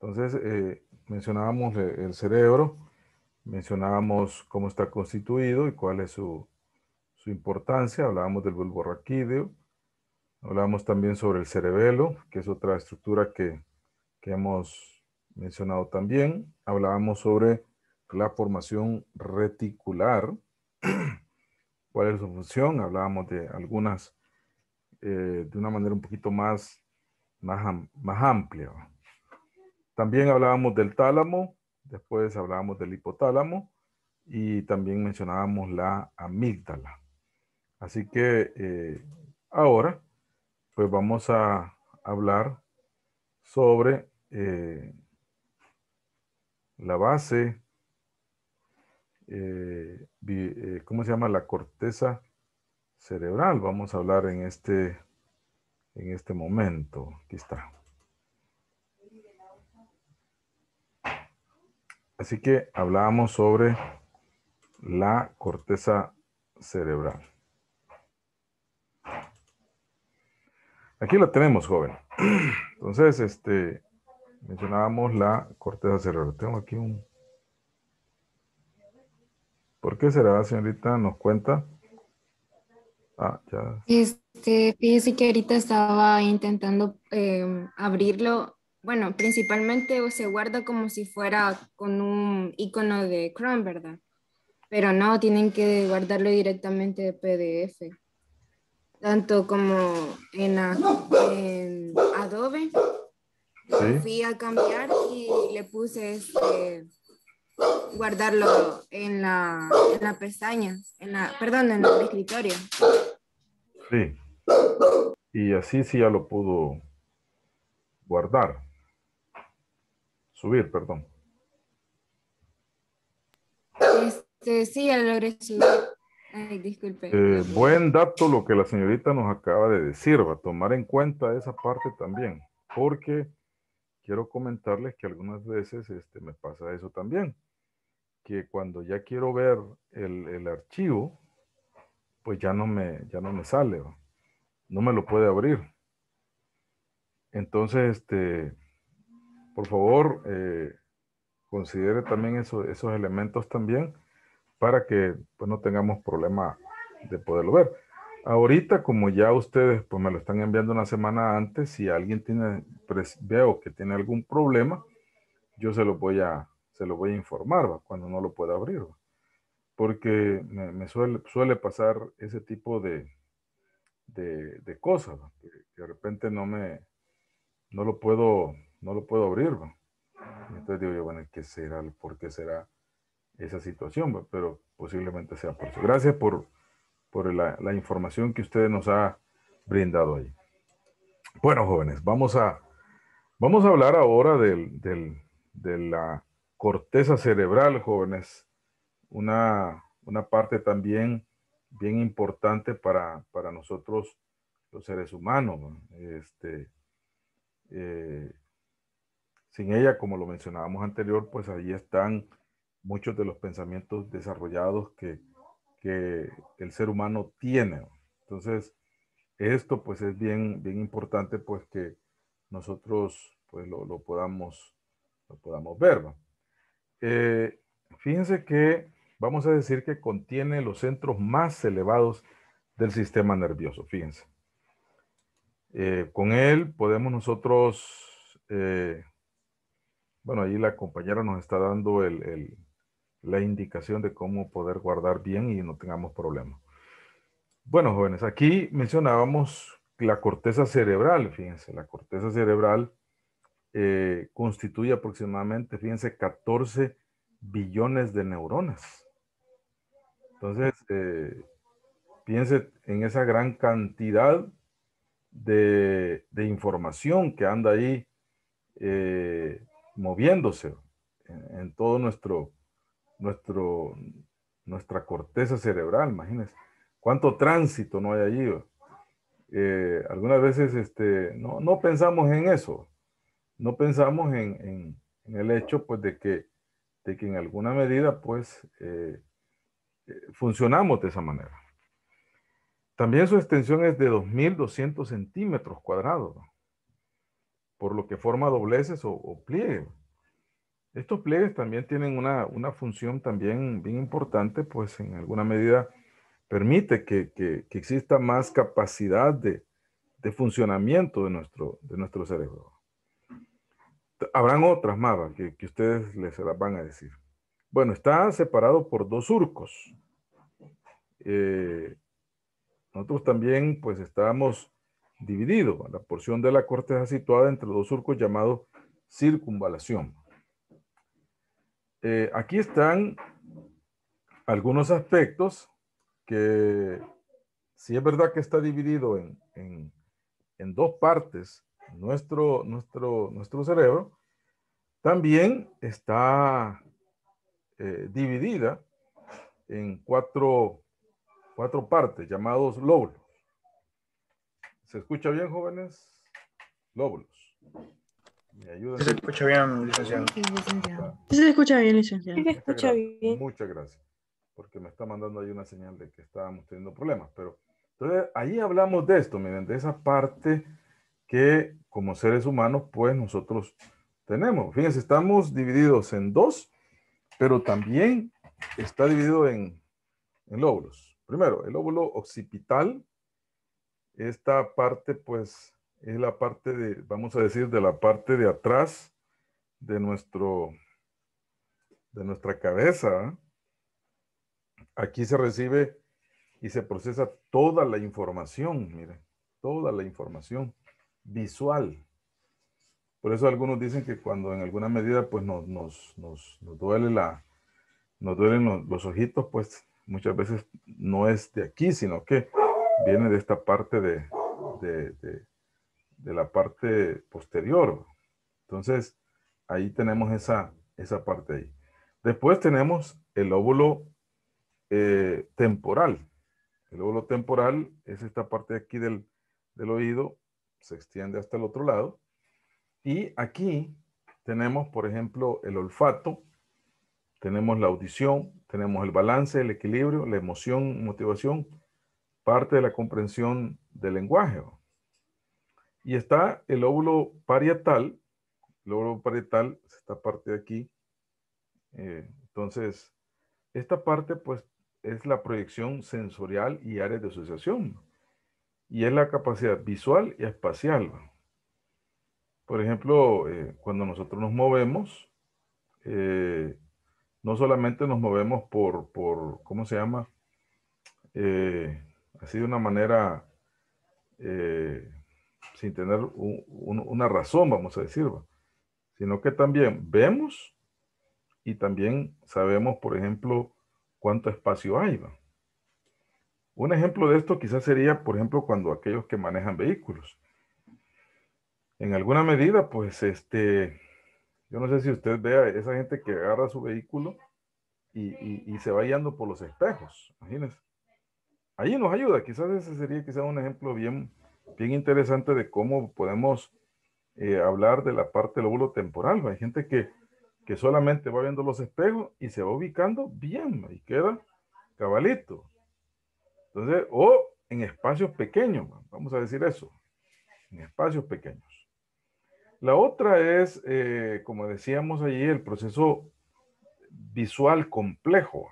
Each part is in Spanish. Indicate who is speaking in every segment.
Speaker 1: Entonces, eh, mencionábamos el cerebro, mencionábamos cómo está constituido y cuál es su, importancia, hablábamos del bulbo raquídeo, hablábamos también sobre el cerebelo, que es otra estructura que, hemos mencionado también, hablábamos sobre la formación reticular, cuál es su función, hablábamos de algunas eh, de una manera un poquito más más, amplia. También hablábamos del tálamo, después hablábamos del hipotálamo y también mencionábamos la amígdala. Así que eh, ahora, pues vamos a hablar sobre eh, la base, eh, ¿cómo se llama? La corteza cerebral. Vamos a hablar en este en este momento. Aquí está. Así que hablábamos sobre la corteza cerebral. Aquí la tenemos, joven. Entonces, este, mencionábamos la corteza cerebral. Tengo aquí un... ¿Por qué será, señorita? Nos cuenta. Ah, este, fíjese que ahorita estaba intentando em, abrirlo. Bueno, principalmente pues, se guarda como si fuera con un icono de Chrome, ¿verdad? Pero no, tienen que guardarlo directamente de PDF. Tanto como en, Adobe. Fui a cambiar y le puse este guardarlo en la, en pestaña, en la, perdón, en el escritorio. Sí. Y así sí ya lo pudo guardar. Subir, perdón. Este, sí, ya lo logré subir. disculpe. Eh, buen dato lo que la señorita nos acaba de decir, va a tomar en cuenta esa parte también, porque quiero comentarles que algunas veces este, me pasa eso también, que cuando ya quiero ver el, archivo, pues ya no me, ya no me sale, ¿no? me lo puede abrir. Entonces, este, por favor, eh, considere también esos elementos también para que pues, no tengamos problema de poderlo ver. Ahorita, como ya ustedes pues, me lo están enviando una semana antes, si alguien tiene, pues, veo que tiene algún problema, yo se lo voy a, se lo voy a informar cuando no lo pueda abrir. Porque me, suele, pasar ese tipo de, de, cosas, que, de repente no me, no lo puedo, no lo puedo abrir. Entonces digo yo, bueno, ¿qué será? ¿Por qué será esa situación? Pero posiblemente sea por eso. Gracias por por la, información que usted nos ha brindado ahí. Bueno, jóvenes, vamos a, vamos a hablar ahora del, de la corteza cerebral, jóvenes, una, una parte también bien importante para, para nosotros los seres humanos. Este, eh, sin ella, como lo mencionábamos anterior, pues ahí están muchos de los pensamientos desarrollados que, que el ser humano tiene. Entonces, esto pues es bien, bien importante pues que nosotros pues lo, podamos, lo podamos ver. Eh, fíjense que vamos a decir que contiene los centros más elevados del sistema nervioso, fíjense. Eh, con él podemos nosotros, eh, bueno, ahí la compañera nos está dando el la indicación de cómo poder guardar bien y no tengamos problemas. Bueno, jóvenes, aquí mencionábamos la corteza cerebral, fíjense, la corteza cerebral eh, constituye aproximadamente, fíjense, 14 billones de neuronas. Entonces, eh, piense en esa gran cantidad de, información que anda ahí eh, moviéndose en, en todo nuestro nuestro, nuestra corteza cerebral, imagínense. ¿Cuánto tránsito no hay allí? Eh, algunas veces este, no, no, pensamos en eso, no pensamos en, en, el hecho pues, de, que, de que en alguna medida pues, eh, eh, funcionamos de esa manera. También su extensión es de 2.200 centímetros cuadrados, por lo que forma dobleces o, o pliegues. Estos pliegues también tienen una, una función también bien importante, pues en alguna medida permite que, que, que exista más capacidad de, de, funcionamiento de nuestro, de nuestro cerebro. Habrán otras más que, que, ustedes les las van a decir. Bueno, está separado por dos surcos. Eh, nosotros también pues estábamos divididos. La porción de la corteza situada entre dos surcos llamados circunvalación. Eh, aquí están algunos aspectos que si es verdad que está dividido en, dos partes nuestro, nuestro, nuestro cerebro, también está eh, dividida en cuatro, cuatro partes llamados lóbulos. ¿Se escucha bien, jóvenes? Lóbulos. Se escucha bien, licenciado. Se escucha bien, licenciado. se escucha bien. Muchas gracias. Porque me está mandando ahí una señal de que estábamos teniendo problemas. Pero entonces, ahí hablamos de esto, miren, de esa parte que como seres humanos, pues nosotros tenemos. Fíjense, estamos divididos en dos, pero también está dividido en, en lóbulos. Primero, el lóbulo occipital, esta parte, pues, es la parte de, vamos a decir, de la parte de atrás de nuestro, de nuestra cabeza. Aquí se recibe y se procesa toda la información, miren, toda la información visual. Por eso algunos dicen que cuando en alguna medida pues nos, nos, duele la, nos duelen los, ojitos, pues muchas veces no es de aquí, sino que viene de esta parte de de la parte posterior. Entonces, ahí tenemos esa, esa parte ahí. Después tenemos el óvulo eh, temporal. El óvulo temporal es esta parte aquí del, del oído, se extiende hasta el otro lado. Y aquí tenemos, por ejemplo, el olfato, tenemos la audición, tenemos el balance, el equilibrio, la emoción, motivación, parte de la comprensión del lenguaje. Y está el óvulo parietal. El óvulo parietal es esta parte de aquí. Eh, entonces, esta parte pues es la proyección sensorial y área de asociación. Y es la capacidad visual y espacial. Por ejemplo, eh, cuando nosotros nos movemos, eh, no solamente nos movemos por, por ¿cómo se llama? así de una manera eh, sin tener una razón, vamos a decirlo. sino que también vemos y también sabemos, por ejemplo, cuánto espacio hay. Un ejemplo de esto quizás sería, por ejemplo, cuando aquellos que manejan vehículos. En alguna medida, pues, este, yo no sé si usted vea esa gente que agarra su vehículo y, se va guiando por los espejos, imagínense. Ahí nos ayuda, quizás ese sería quizás un ejemplo bien, bien interesante de cómo podemos eh, hablar de la parte del lóbulo temporal. Hay gente que, solamente va viendo los espejos y se va ubicando bien y queda cabalito. Entonces, o en espacios pequeños, vamos a decir eso, en espacios pequeños. La otra es, eh, como decíamos allí, el proceso visual complejo.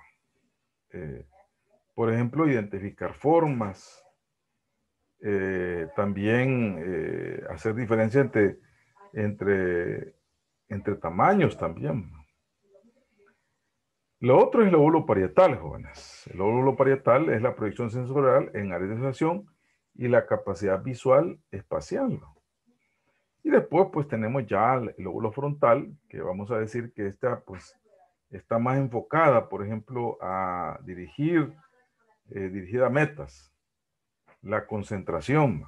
Speaker 1: Eh, por ejemplo, identificar formas, eh, también eh, hacer diferencia entre, entre, tamaños también. Lo otro es el óvulo parietal, jóvenes. El óvulo parietal es la proyección sensorial en área de sensación y la capacidad visual espacial. Y después, pues tenemos ya el óvulo frontal, que vamos a decir que esta, pues, está más enfocada, por ejemplo, a dirigir, eh, dirigida a metas la concentración,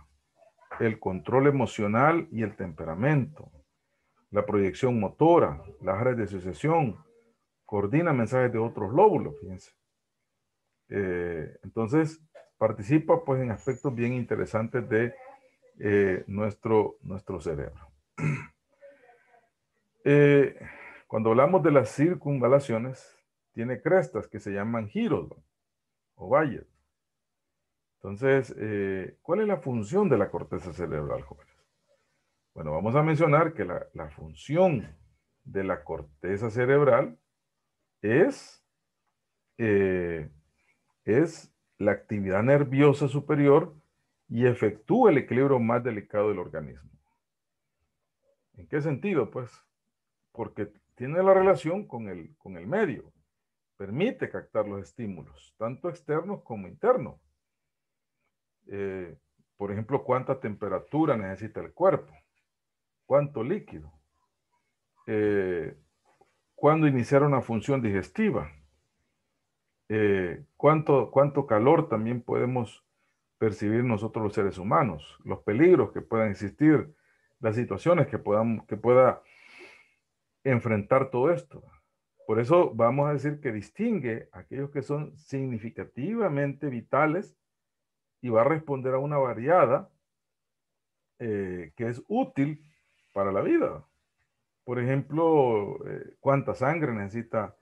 Speaker 1: el control emocional y el temperamento, la proyección motora, las áreas de sucesión, coordina mensajes de otros lóbulos, fíjense. Eh, entonces, participa pues en aspectos bien interesantes de eh, nuestro, nuestro cerebro. Eh, cuando hablamos de las circunvalaciones, tiene crestas que se llaman giros o valles. Entonces, eh, ¿cuál es la función de la corteza cerebral, jóvenes? Bueno, vamos a mencionar que la, función de la corteza cerebral es, eh, es la actividad nerviosa superior y efectúa el equilibrio más delicado del organismo. ¿En qué sentido? Pues porque tiene la relación con el, con el medio, permite captar los estímulos, tanto externos como internos. Eh, por ejemplo, cuánta temperatura necesita el cuerpo, cuánto líquido, eh, cuándo iniciar una función digestiva, eh, cuánto, cuánto calor también podemos percibir nosotros los seres humanos, los peligros que puedan existir, las situaciones que, que pueda enfrentar todo esto. Por eso vamos a decir que distingue aquellos que son significativamente vitales y va a responder a una variada eh, que es útil para la vida. Por ejemplo, eh, cuánta sangre necesita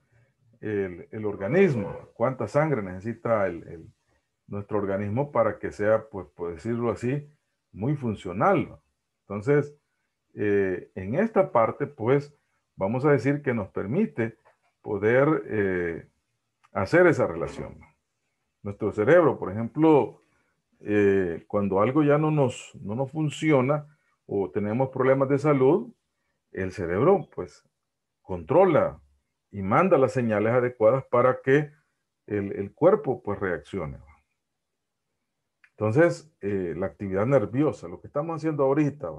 Speaker 1: el, organismo, cuánta sangre necesita nuestro organismo para que sea, pues, por decirlo así, muy funcional. Entonces, eh, en esta parte, pues, vamos a decir que nos permite poder hacer esa relación. Nuestro cerebro, por ejemplo, eh, cuando algo ya no nos, no nos funciona o tenemos problemas de salud, el cerebro pues controla y manda las señales adecuadas para que el, el cuerpo pues reaccione. Entonces, eh, la actividad nerviosa, lo que estamos haciendo ahorita,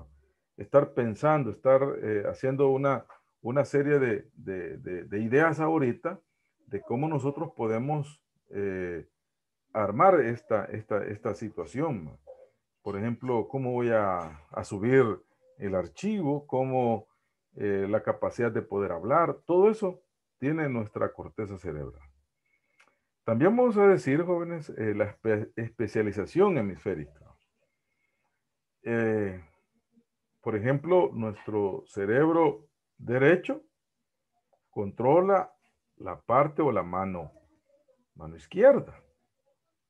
Speaker 1: estar pensando, estar eh, haciendo una, una serie de, de, de, ideas ahorita de cómo nosotros podemos armar esta, esta, situación. Por ejemplo, cómo voy a, subir el archivo, cómo eh, la capacidad de poder hablar, todo eso tiene nuestra corteza cerebral. También vamos a decir, jóvenes, eh, la especialización hemisférica. Eh, por ejemplo, nuestro cerebro derecho controla la parte o la mano, mano izquierda.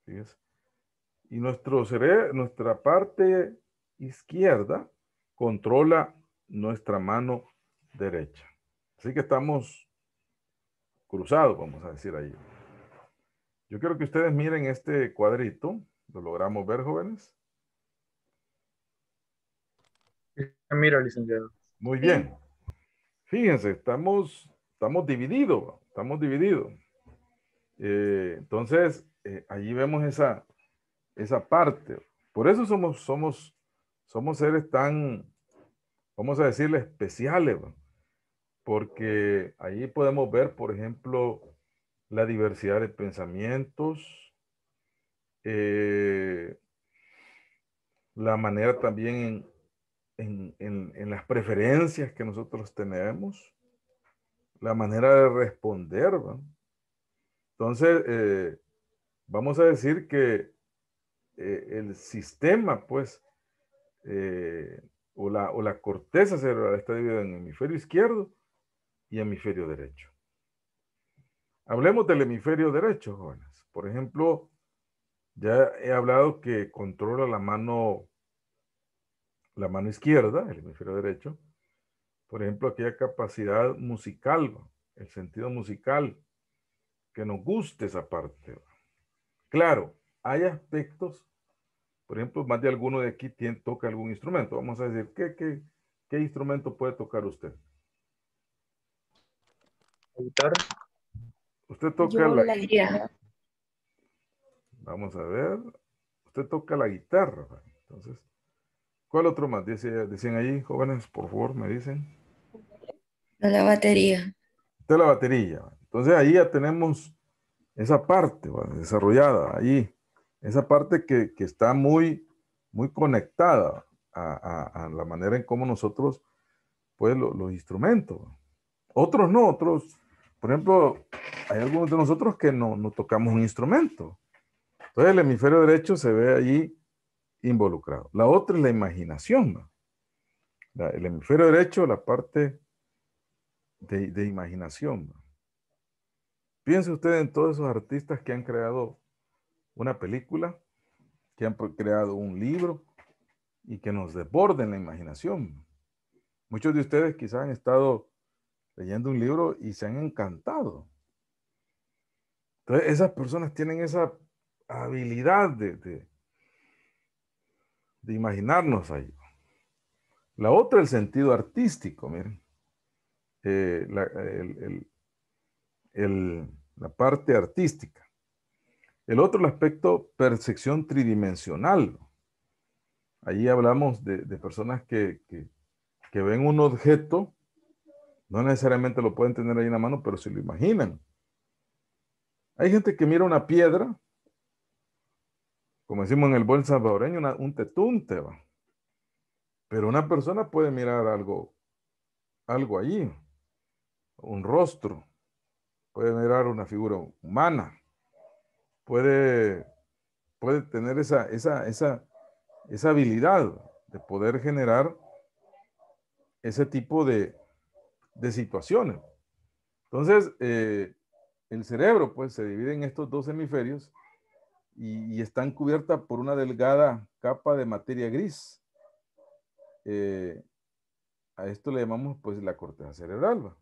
Speaker 1: Y nuestro cerebro, nuestra parte izquierda controla nuestra mano derecha. Así que estamos cruzados, vamos a decir ahí. Yo quiero que ustedes miren este cuadrito. ¿Lo logramos ver, jóvenes? Mira, licenciado. Muy bien. Fíjense, estamos, estamos divididos, estamos divididos. Eh, entonces, eh, allí vemos esa, esa parte. Por eso somos, somos, somos seres tan, vamos a decirle, especiales, porque allí podemos ver, por ejemplo, la diversidad de pensamientos, eh, la manera también en, las preferencias que nosotros tenemos, la manera de responder. Entonces, eh, vamos a decir que eh, el sistema, pues, eh, o, la, o la corteza cerebral está dividida en hemisferio izquierdo y hemisferio derecho. Hablemos del hemisferio derecho, jóvenes. Por ejemplo, ya he hablado que controla la mano, la mano izquierda, el hemisferio derecho. Por ejemplo, aquella capacidad musical, el sentido musical, que nos guste esa parte. Claro, hay aspectos, por ejemplo, más de alguno de aquí toca algún instrumento. Vamos a decir, ¿qué, qué, instrumento puede tocar usted? Guitarra. Usted toca la, guitarra. Vamos a ver. Usted toca la guitarra. Entonces, ¿cuál otro más? Dice, dicen ahí, jóvenes, por favor, me dicen. La batería. Usted la batería. Entonces ahí ya tenemos esa parte desarrollada ahí, esa parte que, está muy, muy conectada a, la manera en cómo nosotros, pues, los instrumentos. Otros no, otros, por ejemplo, hay algunos de nosotros que no, tocamos un instrumento. Entonces el hemisferio derecho se ve allí involucrado. La otra es la imaginación. el hemisferio derecho, la parte de, de imaginación. Piense usted en todos esos artistas que han creado una película, que han creado un libro y que nos desborden la imaginación. Muchos de ustedes quizás han estado leyendo un libro y se han encantado. Entonces, esas personas tienen esa habilidad de, de, imaginarnos ahí. La otra, el sentido artístico, miren. Eh, el, el, la parte artística. El otro, el aspecto percepción tridimensional. Allí hablamos de, de personas que, que, ven un objeto, no necesariamente lo pueden tener ahí en la mano, pero se lo imaginan. Hay gente que mira una piedra, como decimos en el buen salvadoreño, un tetunte, ¿va? pero una persona puede mirar algo, algo allí, un rostro, puede generar una figura humana, puede, puede tener esa, esa, esa, esa habilidad de poder generar ese tipo de, de situaciones. Entonces, eh, el cerebro pues se divide en estos dos hemisferios y, están cubiertas por una delgada capa de materia gris. Eh, a esto le llamamos pues la corteza cerebral.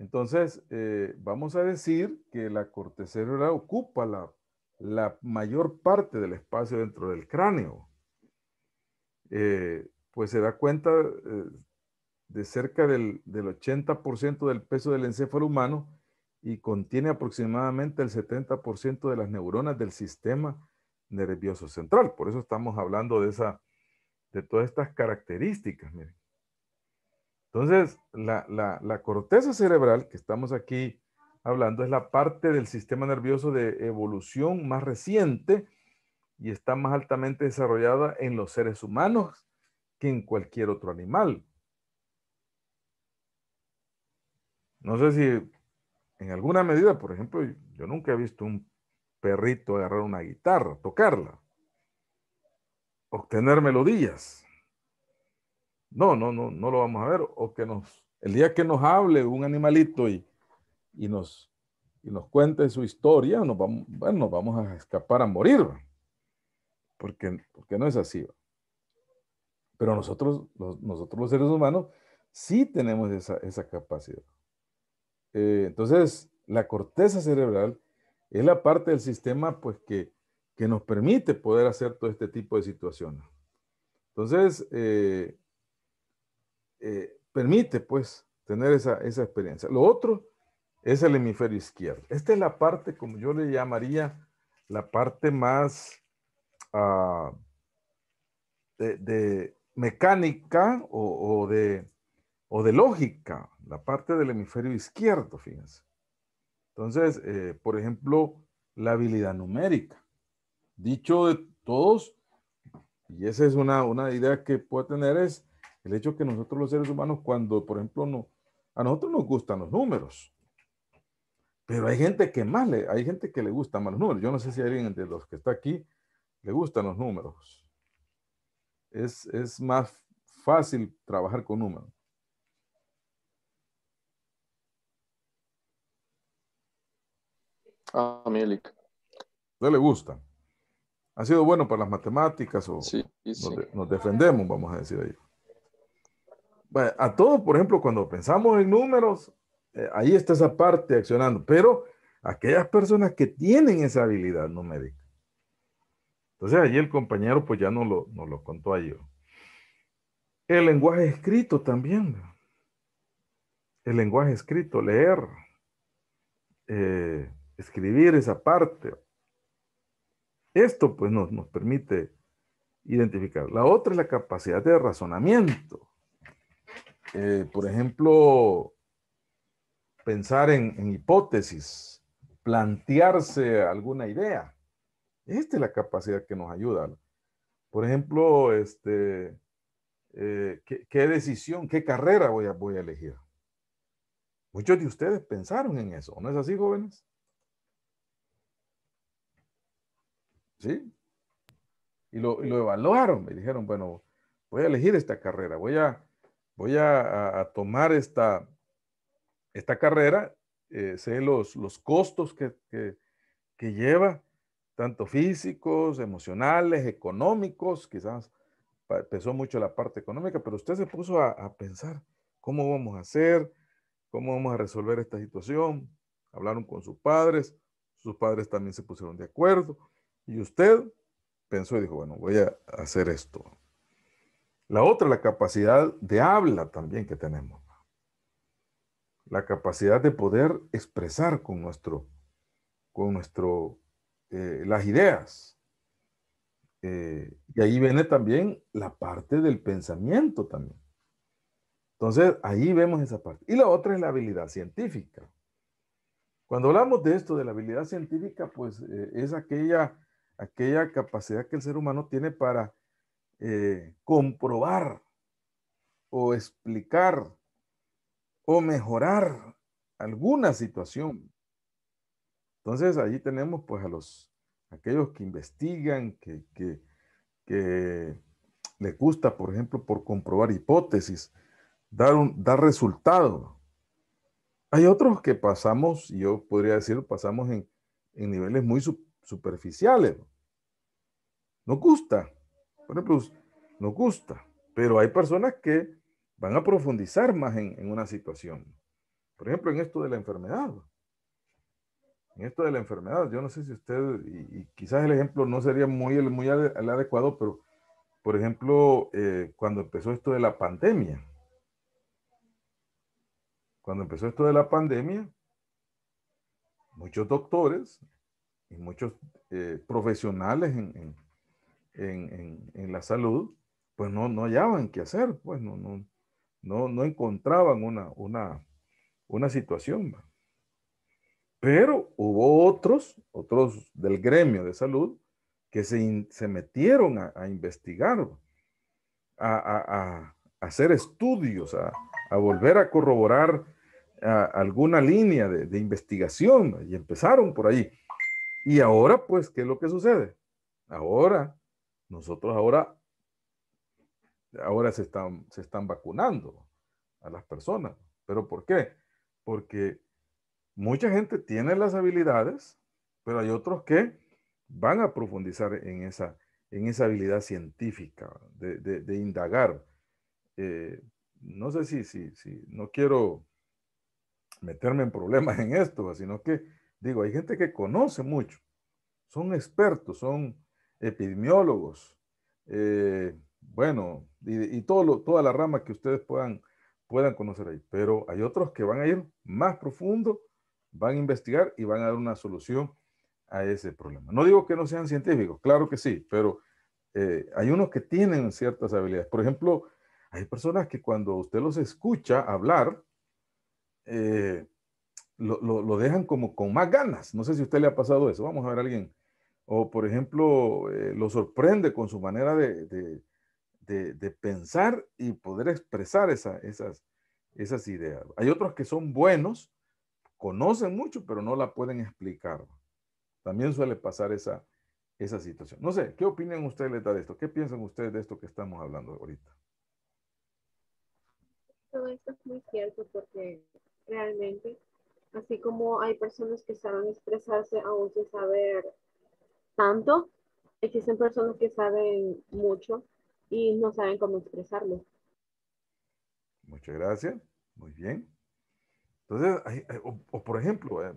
Speaker 1: Entonces, eh, vamos a decir que la cerebral ocupa la, mayor parte del espacio dentro del cráneo. Eh, pues se da cuenta eh, de cerca del, 80% del peso del encéfalo humano y contiene aproximadamente el 70% de las neuronas del sistema nervioso central. Por eso estamos hablando de, de todas estas características. Entonces, la, corteza cerebral que estamos aquí hablando es la parte del sistema nervioso de evolución más reciente y está más altamente desarrollada en los seres humanos que en cualquier otro animal. No sé si en alguna medida, por ejemplo, yo nunca he visto un perrito agarrar una guitarra, tocarla, obtener melodías. No, no, no, no lo vamos a ver. O que nos, el día que nos hable un animalito y, y nos, y nos cuente su historia, nos vamos, bueno, nos vamos a escapar a morir. Porque, porque no es así. Pero nosotros, los, nosotros los seres humanos, sí tenemos esa, esa capacidad. Eh, entonces, la corteza cerebral es la parte del sistema pues, que, que nos permite poder hacer todo este tipo de situaciones. Entonces, eh, eh, permite pues tener esa, experiencia. Lo otro es el hemisferio izquierdo. Esta es la parte, como yo le llamaría, la parte más ah, de, mecánica o, de, o, de, lógica, la parte del hemisferio izquierdo, fíjense. Entonces, eh, por ejemplo, la habilidad numérica. Dicho de todos, y esa es una, una idea que puede tener, es el hecho que nosotros los seres humanos, cuando, por ejemplo, no, a nosotros nos gustan los números, pero hay gente que más le, hay gente que le gusta más los números. Yo no sé si alguien de los que está aquí le gustan los números. Es, más fácil trabajar con números. A ah, mí, le gusta Ha sido bueno para las matemáticas o nos defendemos, vamos a decir ahí a todos, por ejemplo, cuando pensamos en números, eh, ahí está esa parte accionando, pero aquellas personas que tienen esa habilidad numérica. Entonces, allí el compañero pues ya nos lo, contó lo contó El lenguaje escrito también. El lenguaje escrito, leer, eh, escribir esa parte. Esto pues nos, nos permite identificar. La otra es la capacidad de razonamiento. Eh, por ejemplo, pensar en, hipótesis, plantearse alguna idea. Esta es la capacidad que nos ayuda. Por ejemplo, este, eh, ¿qué, decisión, qué carrera voy a, voy a elegir? Muchos de ustedes pensaron en eso, ¿no es así, jóvenes? ¿Sí? Y lo, lo evaluaron, y dijeron, bueno, voy a elegir esta carrera, voy a, voy a, tomar esta, esta carrera, eh, sé los, los costos que, lleva, tanto físicos, emocionales, económicos, quizás pesó mucho la parte económica, pero usted se puso a, a pensar cómo vamos a hacer, cómo vamos a resolver esta situación. Hablaron con sus padres, sus padres también se pusieron de acuerdo y usted pensó y dijo, bueno, voy a hacer esto. La otra, la capacidad de habla también que tenemos. La capacidad de poder expresar con nuestro, con nuestro, eh, las ideas. Eh, y ahí viene también la parte del pensamiento también. Entonces, ahí vemos esa parte. Y la otra es la habilidad científica. Cuando hablamos de esto, de la habilidad científica, pues eh, es aquella, aquella capacidad que el ser humano tiene para eh, comprobar o explicar o mejorar alguna situación. Entonces allí tenemos pues a los aquellos que investigan, que, que, les gusta, por ejemplo, por comprobar hipótesis, dar, dar resultado. Hay otros que pasamos, yo podría decir, pasamos en, niveles muy superficiales. no gusta bueno, pues nos gusta, pero hay personas que van a profundizar más en, en una situación. Por ejemplo, en esto de la enfermedad. En esto de la enfermedad, yo no sé si usted, y, quizás el ejemplo no sería muy, muy el adecuado, pero por ejemplo, eh, cuando empezó esto de la pandemia, cuando empezó esto de la pandemia, muchos doctores y muchos eh, profesionales en en, en, la salud, pues no, no hallaban qué hacer, pues no, no, no, no encontraban una, una, una situación. Pero hubo otros, otros del gremio de salud, que se, se metieron a, investigar, a, a, hacer estudios, a, volver a corroborar alguna línea de, de investigación, y empezaron por ahí. Y ahora, pues, ¿qué es lo que sucede? Ahora nosotros ahora, ahora se están, se están vacunando a las personas. ¿Pero por qué? Porque mucha gente tiene las habilidades, pero hay otros que van a profundizar en esa, en esa habilidad científica de, indagar. Eh, no sé si, si, si, no quiero meterme en problemas en esto, sino que digo, hay gente que conoce mucho, son expertos, son epidemiólogos, eh, bueno, y, todo toda la rama que ustedes puedan, puedan conocer ahí. Pero hay otros que van a ir más profundo, van a investigar y van a dar una solución a ese problema. No digo que no sean científicos, claro que sí, pero eh, hay unos que tienen ciertas habilidades. Por ejemplo, hay personas que cuando usted los escucha hablar, eh, lo, lo, dejan como con más ganas. No sé si a usted le ha pasado eso. Vamos a ver alguien o por ejemplo eh, lo sorprende con su manera de, de, de, pensar y poder expresar esas, esas ideas. Hay otros que son buenos, conocen mucho, pero no la pueden explicar. También suele pasar esa, esa situación. No sé, ¿qué opinan ustedes de esto? ¿Qué piensan ustedes de esto que estamos hablando ahorita? Todo esto es muy cierto porque realmente, así como hay personas que saben expresarse aún sin saber tanto, existen personas que saben mucho y no saben cómo expresarlo. Muchas gracias. Muy bien. Entonces, o, por ejemplo, eh,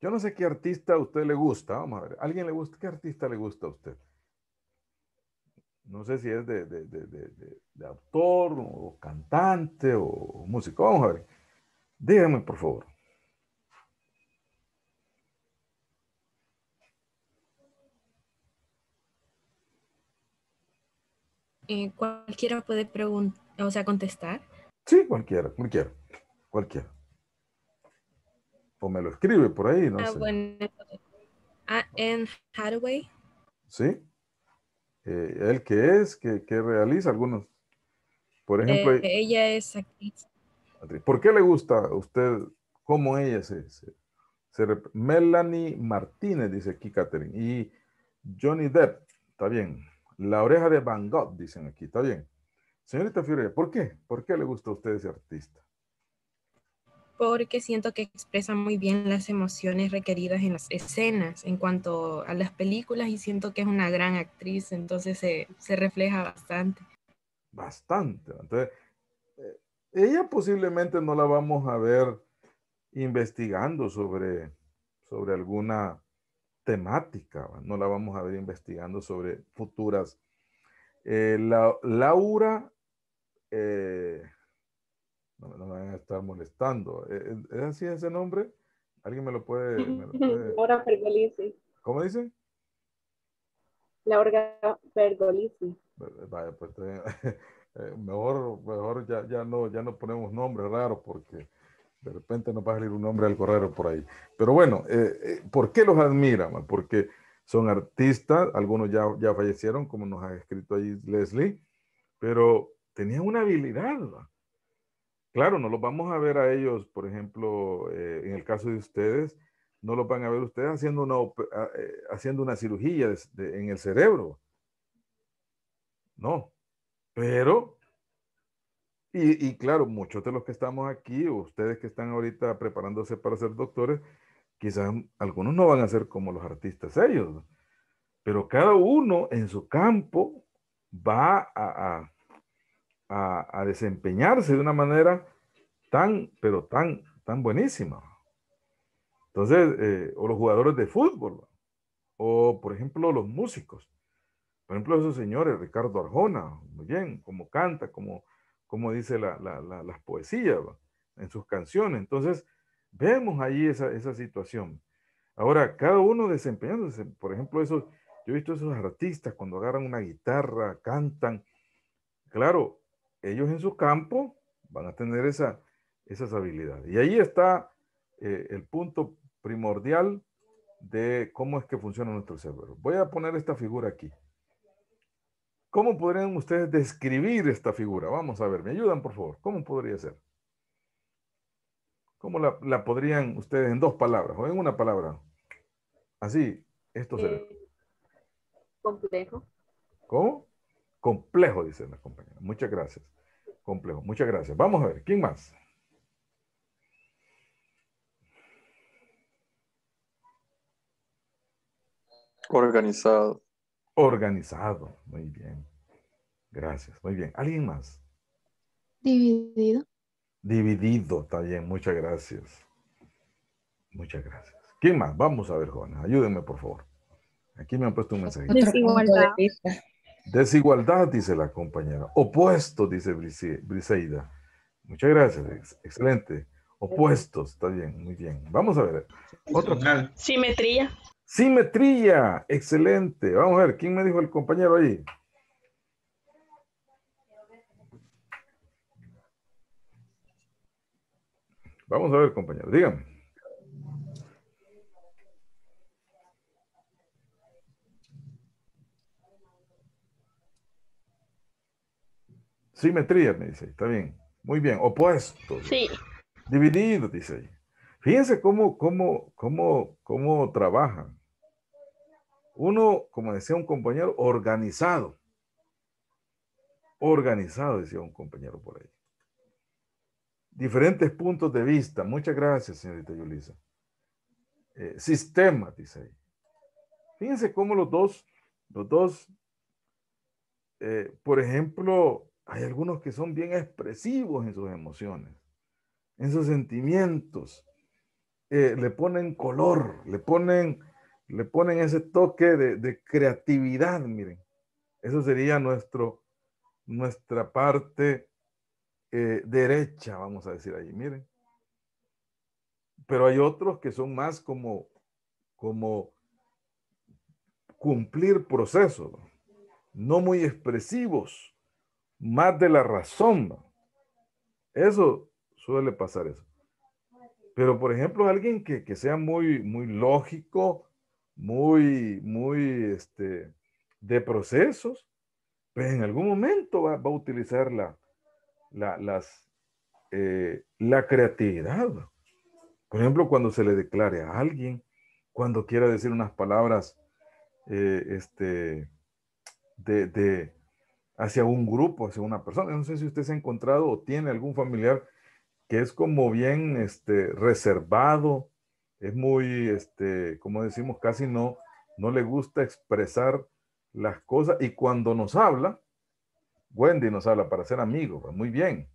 Speaker 1: yo no sé qué artista a usted le gusta. Vamos a ver, ¿alguien le gusta? ¿Qué artista le gusta a usted? No sé si es de, de, de, de autor o cantante o músico. Vamos a ver. Dígame, por favor. Eh, cualquiera puede preguntar, o sea, contestar. Sí, cualquiera, cualquiera, cualquiera. O me lo escribe por ahí, no ah, sé. Bueno. Ah, en Hathaway. Sí. Eh, ¿Él qué es? que realiza? Algunos. Por eh, ejemplo. ella es actriz. ¿Por qué le gusta a usted como ella se, se, Melanie Martínez, dice aquí Catherine. Y Johnny Depp, está bien. La oreja de Van Gogh, dicen aquí, está bien. Señorita Fiore, ¿por qué? ¿Por qué le gusta a usted ese artista? Porque siento que expresa muy bien las emociones requeridas en las escenas en cuanto a las películas y siento que es una gran actriz, entonces se, refleja bastante. Bastante. Entonces, eh, ella posiblemente no la vamos a ver investigando sobre, sobre alguna temática, no la vamos a ver investigando sobre futuras. Eh, la, Laura, eh, no, me van a estar molestando, eh, ¿es así ese nombre? ¿Alguien me lo puede? Laura Fergolisi. ¿Cómo dice? Laura Fergolisi. Pues, mejor, ya, no, ya no ponemos nombres raros porque de repente no va a salir un nombre al correo por ahí. Pero bueno, eh, eh, ¿por qué los admira? Porque son artistas, algunos ya, ya fallecieron, como nos ha escrito ahí Leslie, pero tenían una habilidad. Claro, no los vamos a ver a ellos, por ejemplo, eh, en el caso de ustedes, no los van a ver ustedes haciendo una, haciendo una cirugía en el cerebro. No, pero y, claro, muchos de los que estamos aquí, ustedes que están ahorita preparándose para ser doctores, quizás algunos no van a ser como los artistas ellos, pero cada uno en su campo va a, a, a, desempeñarse de una manera tan, pero tan, tan buenísima. Entonces, eh, o los jugadores de fútbol, o por ejemplo los músicos. Por ejemplo, esos señores, Ricardo Arjona, muy bien, como canta, como como dice la, las poesías, en sus canciones. Entonces, vemos allí esa, situación. Ahora, cada uno desempeñándose, por ejemplo, esos, yo he visto esos artistas cuando agarran una guitarra, cantan. Claro, ellos en su campo van a tener esa, esas habilidades. Y ahí está eh, el punto primordial de cómo es que funciona nuestro cerebro. Voy a poner esta figura aquí. ¿Cómo podrían ustedes describir esta figura? Vamos a ver, me ayudan por favor. ¿Cómo podría ser? ¿Cómo la, podrían ustedes en dos palabras o en una palabra? Así, esto será. Eh, complejo. ¿Cómo? Complejo, dicen las compañeras. Muchas gracias. Complejo. Muchas gracias. Vamos a ver, ¿quién más? Organizado. Organizado. Muy bien. Gracias. Muy bien. ¿Alguien más? Dividido. Dividido, está bien. Muchas gracias. Muchas gracias. ¿Quién más? Vamos a ver, Juana. Ayúdenme, por favor. Aquí me han puesto un mensaje. Desigualdad. Desigualdad, dice la compañera. Opuesto, dice Briseida. Muchas gracias. Excelente. Opuestos, está bien, muy bien. Vamos a ver. Otro. Simetría. Simetría, excelente. Vamos a ver, ¿quién me dijo el compañero ahí? Vamos a ver, compañero, dígame. Simetría, me dice, está bien. Muy bien, opuesto. Sí. Dividido, dice. Fíjense cómo, cómo, cómo, cómo trabajan. Uno, como decía un compañero, organizado. Organizado, decía un compañero por ahí. Diferentes puntos de vista. Muchas gracias, señorita Yulisa. Eh, sistema, dice ahí. Fíjense cómo los dos, los dos, eh, por ejemplo, hay algunos que son bien expresivos en sus emociones, en sus sentimientos. Eh, le ponen color, le ponen le ponen ese toque de, creatividad, miren. Eso sería nuestro, nuestra parte eh, derecha, vamos a decir ahí, miren. Pero hay otros que son más como, como cumplir procesos, no muy expresivos, más de la razón. Eso suele pasar eso. Pero, por ejemplo, alguien que, que sea muy, muy lógico, muy, muy este, de procesos, pero en algún momento va, a utilizar la, la, las, eh, la creatividad. Por ejemplo, cuando se le declare a alguien, cuando quiera decir unas palabras eh, este, de, de, hacia un grupo, hacia una persona. No sé si usted se ha encontrado o tiene algún familiar que es como bien este, reservado, es muy, este, como decimos, casi no, no le gusta expresar las cosas y cuando nos habla, Wendy nos habla para ser amigos, pues, muy bien.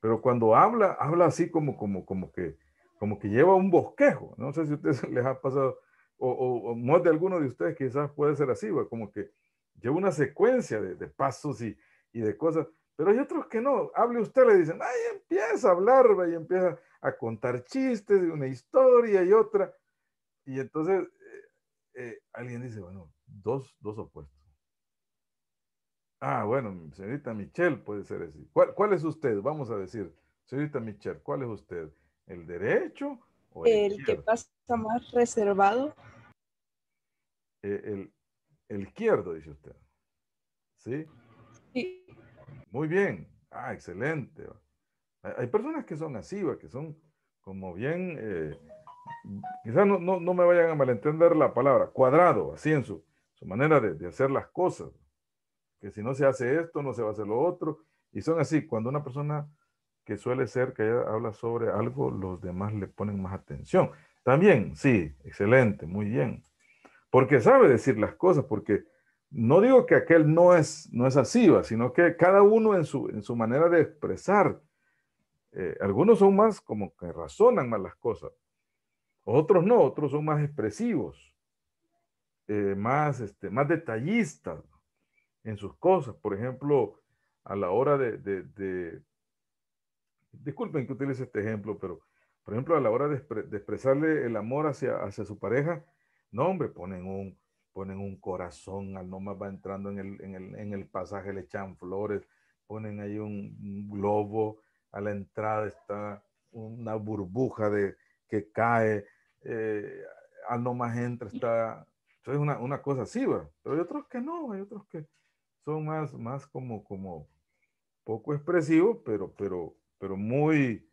Speaker 1: Pero cuando habla, habla así como, como, como, que, como que lleva un bosquejo. No sé si a ustedes les ha pasado, o, más de alguno de ustedes quizás puede ser así, como que lleva una secuencia de, pasos y, y, de cosas. Pero hay otros que no. Hable usted, le dicen, ay, empieza a hablar, y empieza a contar chistes de una historia y otra. Y entonces eh, eh, alguien dice, bueno, dos, dos opuestos. Ah, bueno, señorita Michelle puede ser así. ¿Cuál, es usted? Vamos a decir, señorita Michelle, ¿cuál es usted? ¿El derecho o el, el que pasa más reservado? Eh, el, el, izquierdo, dice usted. ¿Sí? Sí. Muy bien. Ah, excelente. Hay personas que son asivas, que son como bien, eh, quizás no, no, me vayan a malentender la palabra, cuadrado, así en su, su manera de, de, hacer las cosas. Que si no se hace esto, no se va a hacer lo otro. Y son así, cuando una persona que suele ser, que habla sobre algo, los demás le ponen más atención. También, sí, excelente, muy bien. Porque sabe decir las cosas, porque no digo que aquel no es, no es asiva, sino que cada uno en su, en su manera de expresar eh, algunos son más como que razonan más las cosas, otros no, otros son más expresivos, eh, más, este, más detallistas en sus cosas. Por ejemplo, a la hora de, de, de disculpen que utilice este ejemplo, pero por ejemplo, a la hora de, expresarle el amor hacia, hacia su pareja, no, hombre, ponen un, ponen un corazón, al nomás va entrando en el, en el, en el pasaje, le echan flores, ponen ahí un globo, a la entrada está una burbuja de, que cae, eh, al no más entra, está... es una, una cosa así, Pero hay otros que no, hay otros que son más, más como, como poco expresivos, pero, pero, pero muy,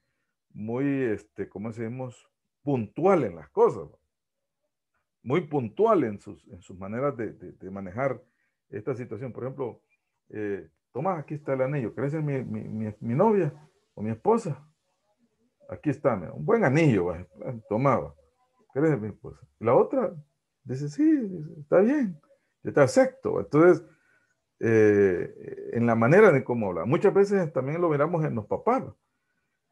Speaker 1: muy, este, ¿cómo decimos? Puntual en las cosas. Muy puntual en sus, en sus maneras de, manejar esta situación. Por ejemplo, eh, Tomás, aquí está el anillo, ¿crees mi novia? mi esposa. Aquí está, un buen anillo, eh, tomaba. mi esposa? la otra dice, sí, está bien, está acepto. Entonces, eh, en la manera de cómo habla. Muchas veces también lo miramos en los papás.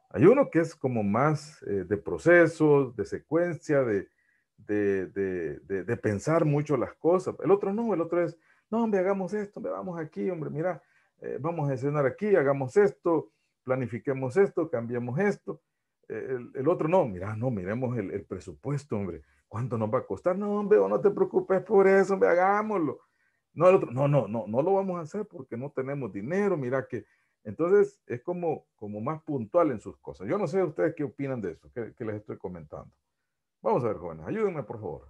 Speaker 1: Hay uno que es como más eh, de procesos, de secuencia, de, de, de, pensar mucho las cosas. El otro no, el otro es, no, hombre, hagamos esto, me vamos aquí, hombre, mira, vamos a cenar aquí, hagamos esto, planifiquemos esto, cambiemos esto. Eh, el, otro no, mira, no, miremos el, presupuesto, hombre. ¿Cuánto nos va a costar? No, hombre, no te preocupes por eso, hombre, hagámoslo. No, el otro, no, no, no, no lo vamos a hacer porque no tenemos dinero, mira que. Entonces es como, como más puntual en sus cosas. Yo no sé ustedes qué opinan de eso, que, les estoy comentando. Vamos a ver, jóvenes, ayúdenme por favor,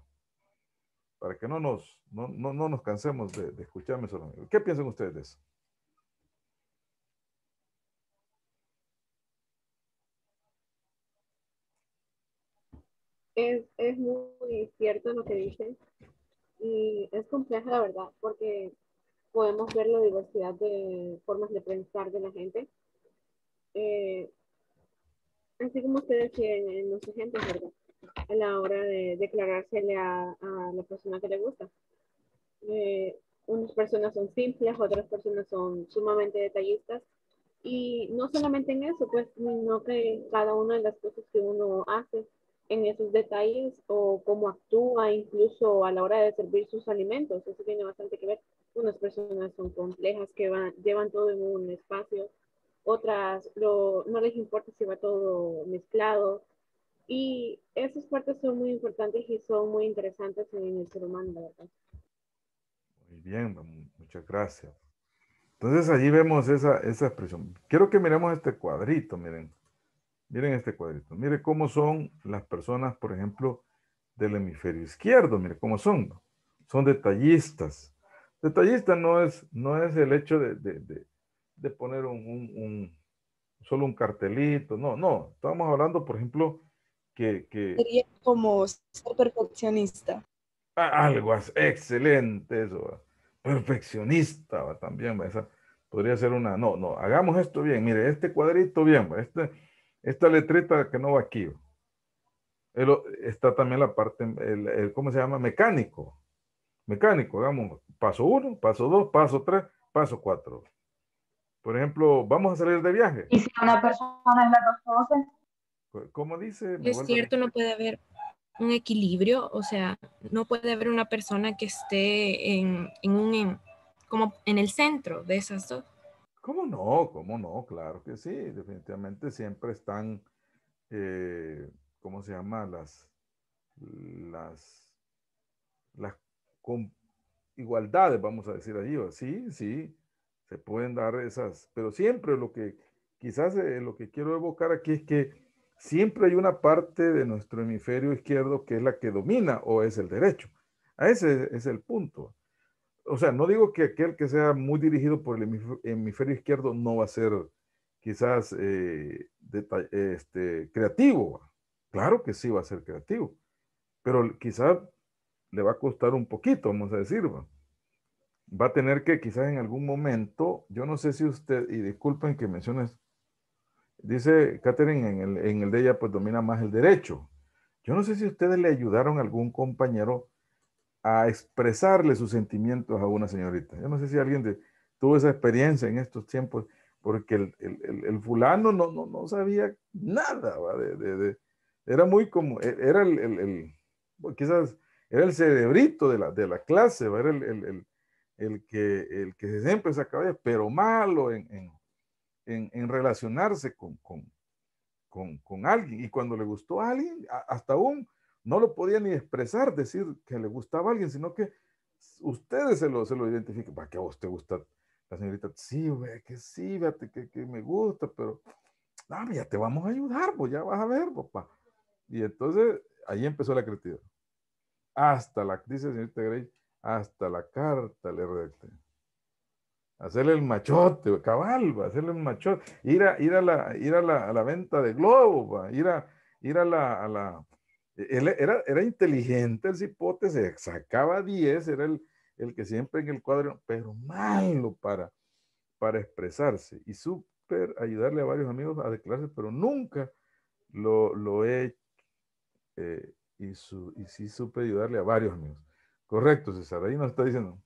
Speaker 1: para que no nos, no, no, nos cansemos de, de escucharme solamente. ¿Qué piensan ustedes de eso? es, es muy cierto lo que dices y es compleja la verdad porque podemos ver la diversidad de formas de pensar de la gente. Eh, así como ustedes decía en, los agentes ¿verdad? A la hora de declarársele a, a la persona que le gusta. Eh, unas personas son simples, otras personas son sumamente detallistas. Y no solamente en eso, pues, no que cada una de las cosas que uno hace en esos detalles o cómo actúa incluso a la hora de servir sus alimentos. Eso tiene bastante que ver. Unas personas son complejas que van, llevan todo en un espacio, otras lo, no les importa si va todo mezclado. Y esas partes son muy importantes y son muy interesantes en el ser humano, verdad. Muy bien, muchas gracias. Entonces allí vemos esa, esa expresión. Quiero que miremos este cuadrito, miren. Miren este cuadrito. Mire cómo son las personas, por ejemplo, del hemisferio izquierdo. Mire cómo son. Son detallistas. Detallista no es, no es el hecho de, poner un, solo un cartelito. No, no. Estamos hablando, por ejemplo, que... Sería como ser perfeccionista. algo así. Excelente eso. Perfeccionista también. podría ser una... No, no. Hagamos esto bien. Mire, este cuadrito bien. Este esta letrita que no va aquí. está también la parte, el, ¿cómo se llama? Mecánico. Mecánico, digamos, paso uno, paso dos, paso tres, paso cuatro. Por ejemplo, vamos a salir de viaje. ¿Y si una persona es las dos ¿Cómo dice? Es cierto, no puede haber un equilibrio, o sea, no puede haber una persona que esté en, un, como en el centro de esas dos. ¿Cómo no? ¿Cómo no? Claro que sí, definitivamente siempre están, eh, ¿cómo se llama? Las, las, las igualdades, vamos a decir allí, sí, sí, se pueden dar esas, pero siempre lo que, quizás eh, lo que quiero evocar aquí es que siempre hay una parte de nuestro hemisferio izquierdo que es la que domina o es el derecho. A ese es el punto o sea, no digo que aquel que sea muy dirigido por el hemisferio izquierdo no va a ser quizás eh, este, creativo. Claro que sí va a ser creativo, pero quizás le va a costar un poquito, vamos a decir. Va, a tener que quizás en algún momento, yo no sé si usted, y disculpen que menciones, dice Catherine, en el, en el de ella pues domina más el derecho. Yo no sé si ustedes le ayudaron a algún compañero a expresarle sus sentimientos a una señorita. Yo no sé si alguien tuvo esa experiencia en estos tiempos, porque el, fulano no, no, sabía nada. era muy como, e, era el, quizás, era el cerebrito de la, de la clase, era el, que, el que siempre sacaba, pero malo en, relacionarse con, con, alguien. Y cuando le gustó a alguien, hasta un no lo podía ni expresar, decir que le gustaba a alguien, sino que ustedes se lo, se lo identifican. ¿Para qué a vos te gusta la señorita? Sí, güey, que sí, fíjate que, que, me gusta, pero no, ya te vamos a ayudar, pues ya vas a ver, papá. Y entonces ahí empezó la creatividad. Hasta la, dice la señorita Grey, hasta la carta le redacté. Hacerle el machote, cabal, hacerle el machote. Ir a, ir a, la, a, la, venta de Globo, ir a, ir a a la él era, era inteligente el cipote, se sacaba 10, era el, que siempre en el cuadro, pero malo para, para expresarse y súper ayudarle a varios amigos a declararse, pero nunca lo, he eh, y, y sí supe ayudarle a varios amigos. Correcto, César, ahí nos está diciendo.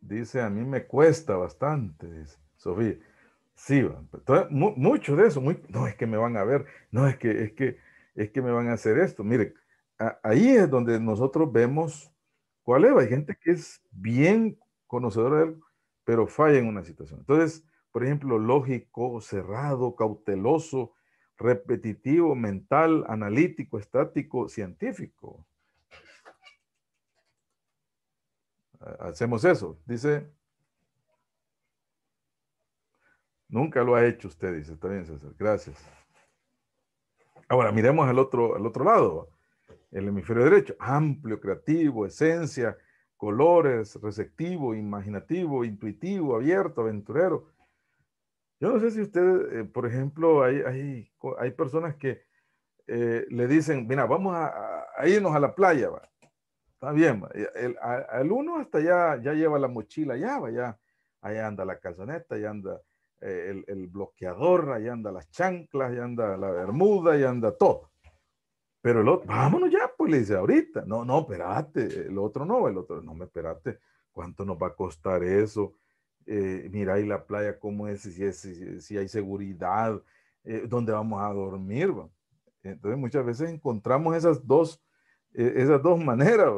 Speaker 1: Dice, a mí me cuesta bastante, dice Sofía. Sí, entonces, mucho de eso, no es que me van a ver, no es que, es que, es que me van a hacer esto. Mire, ahí es donde nosotros vemos cuál es. Hay gente que es bien conocedora de algo, pero falla en una situación. Entonces, por ejemplo, lógico, cerrado, cauteloso, repetitivo, mental, analítico, estático, científico. Hacemos eso. Dice, Nunca lo ha hecho usted, dice. Está bien, César. Gracias. Ahora, miremos al otro, al otro lado. El hemisferio derecho, amplio, creativo, esencia, colores, receptivo, imaginativo, intuitivo, abierto, aventurero. Yo no sé si usted, eh, por ejemplo, hay, hay, hay personas que eh, le dicen, mira, vamos a, irnos a la playa, va. Está bien, El, uno hasta ya, ya lleva la mochila, ya va, ya. Allá anda la calzoneta, allá anda eh, el, bloqueador, ahí anda las chanclas, ahí anda la bermuda, ahí anda todo. Pero el otro, vámonos ya, pues le dice ahorita. No, no, espérate. El otro no, el otro, no me espérate. ¿Cuánto nos va a costar eso? Eh, mira ahí la playa, cómo es, si, si, hay seguridad, eh, dónde vamos a dormir. Entonces muchas veces encontramos esas dos, esas dos maneras.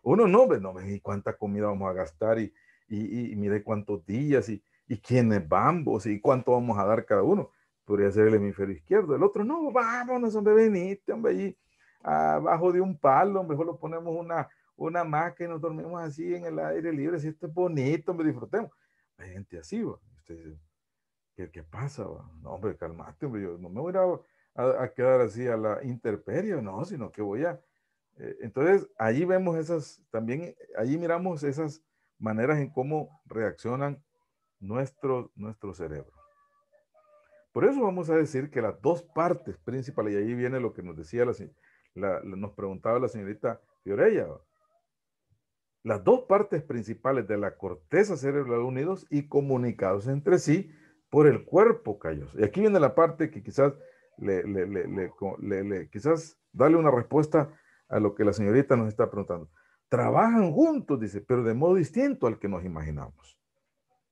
Speaker 1: Uno no ve, no ve cuánta comida vamos a gastar y, y, y mire cuántos días y, ¿Y quiénes vamos? ¿Y cuánto vamos a dar cada uno? Podría ser el hemisferio izquierdo. El otro, no, vámonos, hombre, venite, hombre, allí abajo de un palo, mejor lo ponemos una, una maca y nos dormimos así en el aire libre, si esto es bonito, hombre, disfrutemos. Hay gente así, va. Usted ¿qué, qué pasa? No, hombre, calmate, hombre, yo no me voy a, quedar así a la interperio no, sino que voy a... Eh, entonces, allí vemos esas, también, allí miramos esas maneras en cómo reaccionan nuestro, nuestro cerebro. Por eso vamos a decir que las dos partes principales, y ahí viene lo que nos decía la, nos preguntaba la señorita Fiorella, las dos partes principales de la corteza cerebral unidos y comunicados entre sí por el cuerpo calloso. Y aquí viene la parte que quizás le quizás darle una respuesta a lo que la señorita nos está preguntando. Trabajan juntos, dice, pero de modo distinto al que nos imaginamos.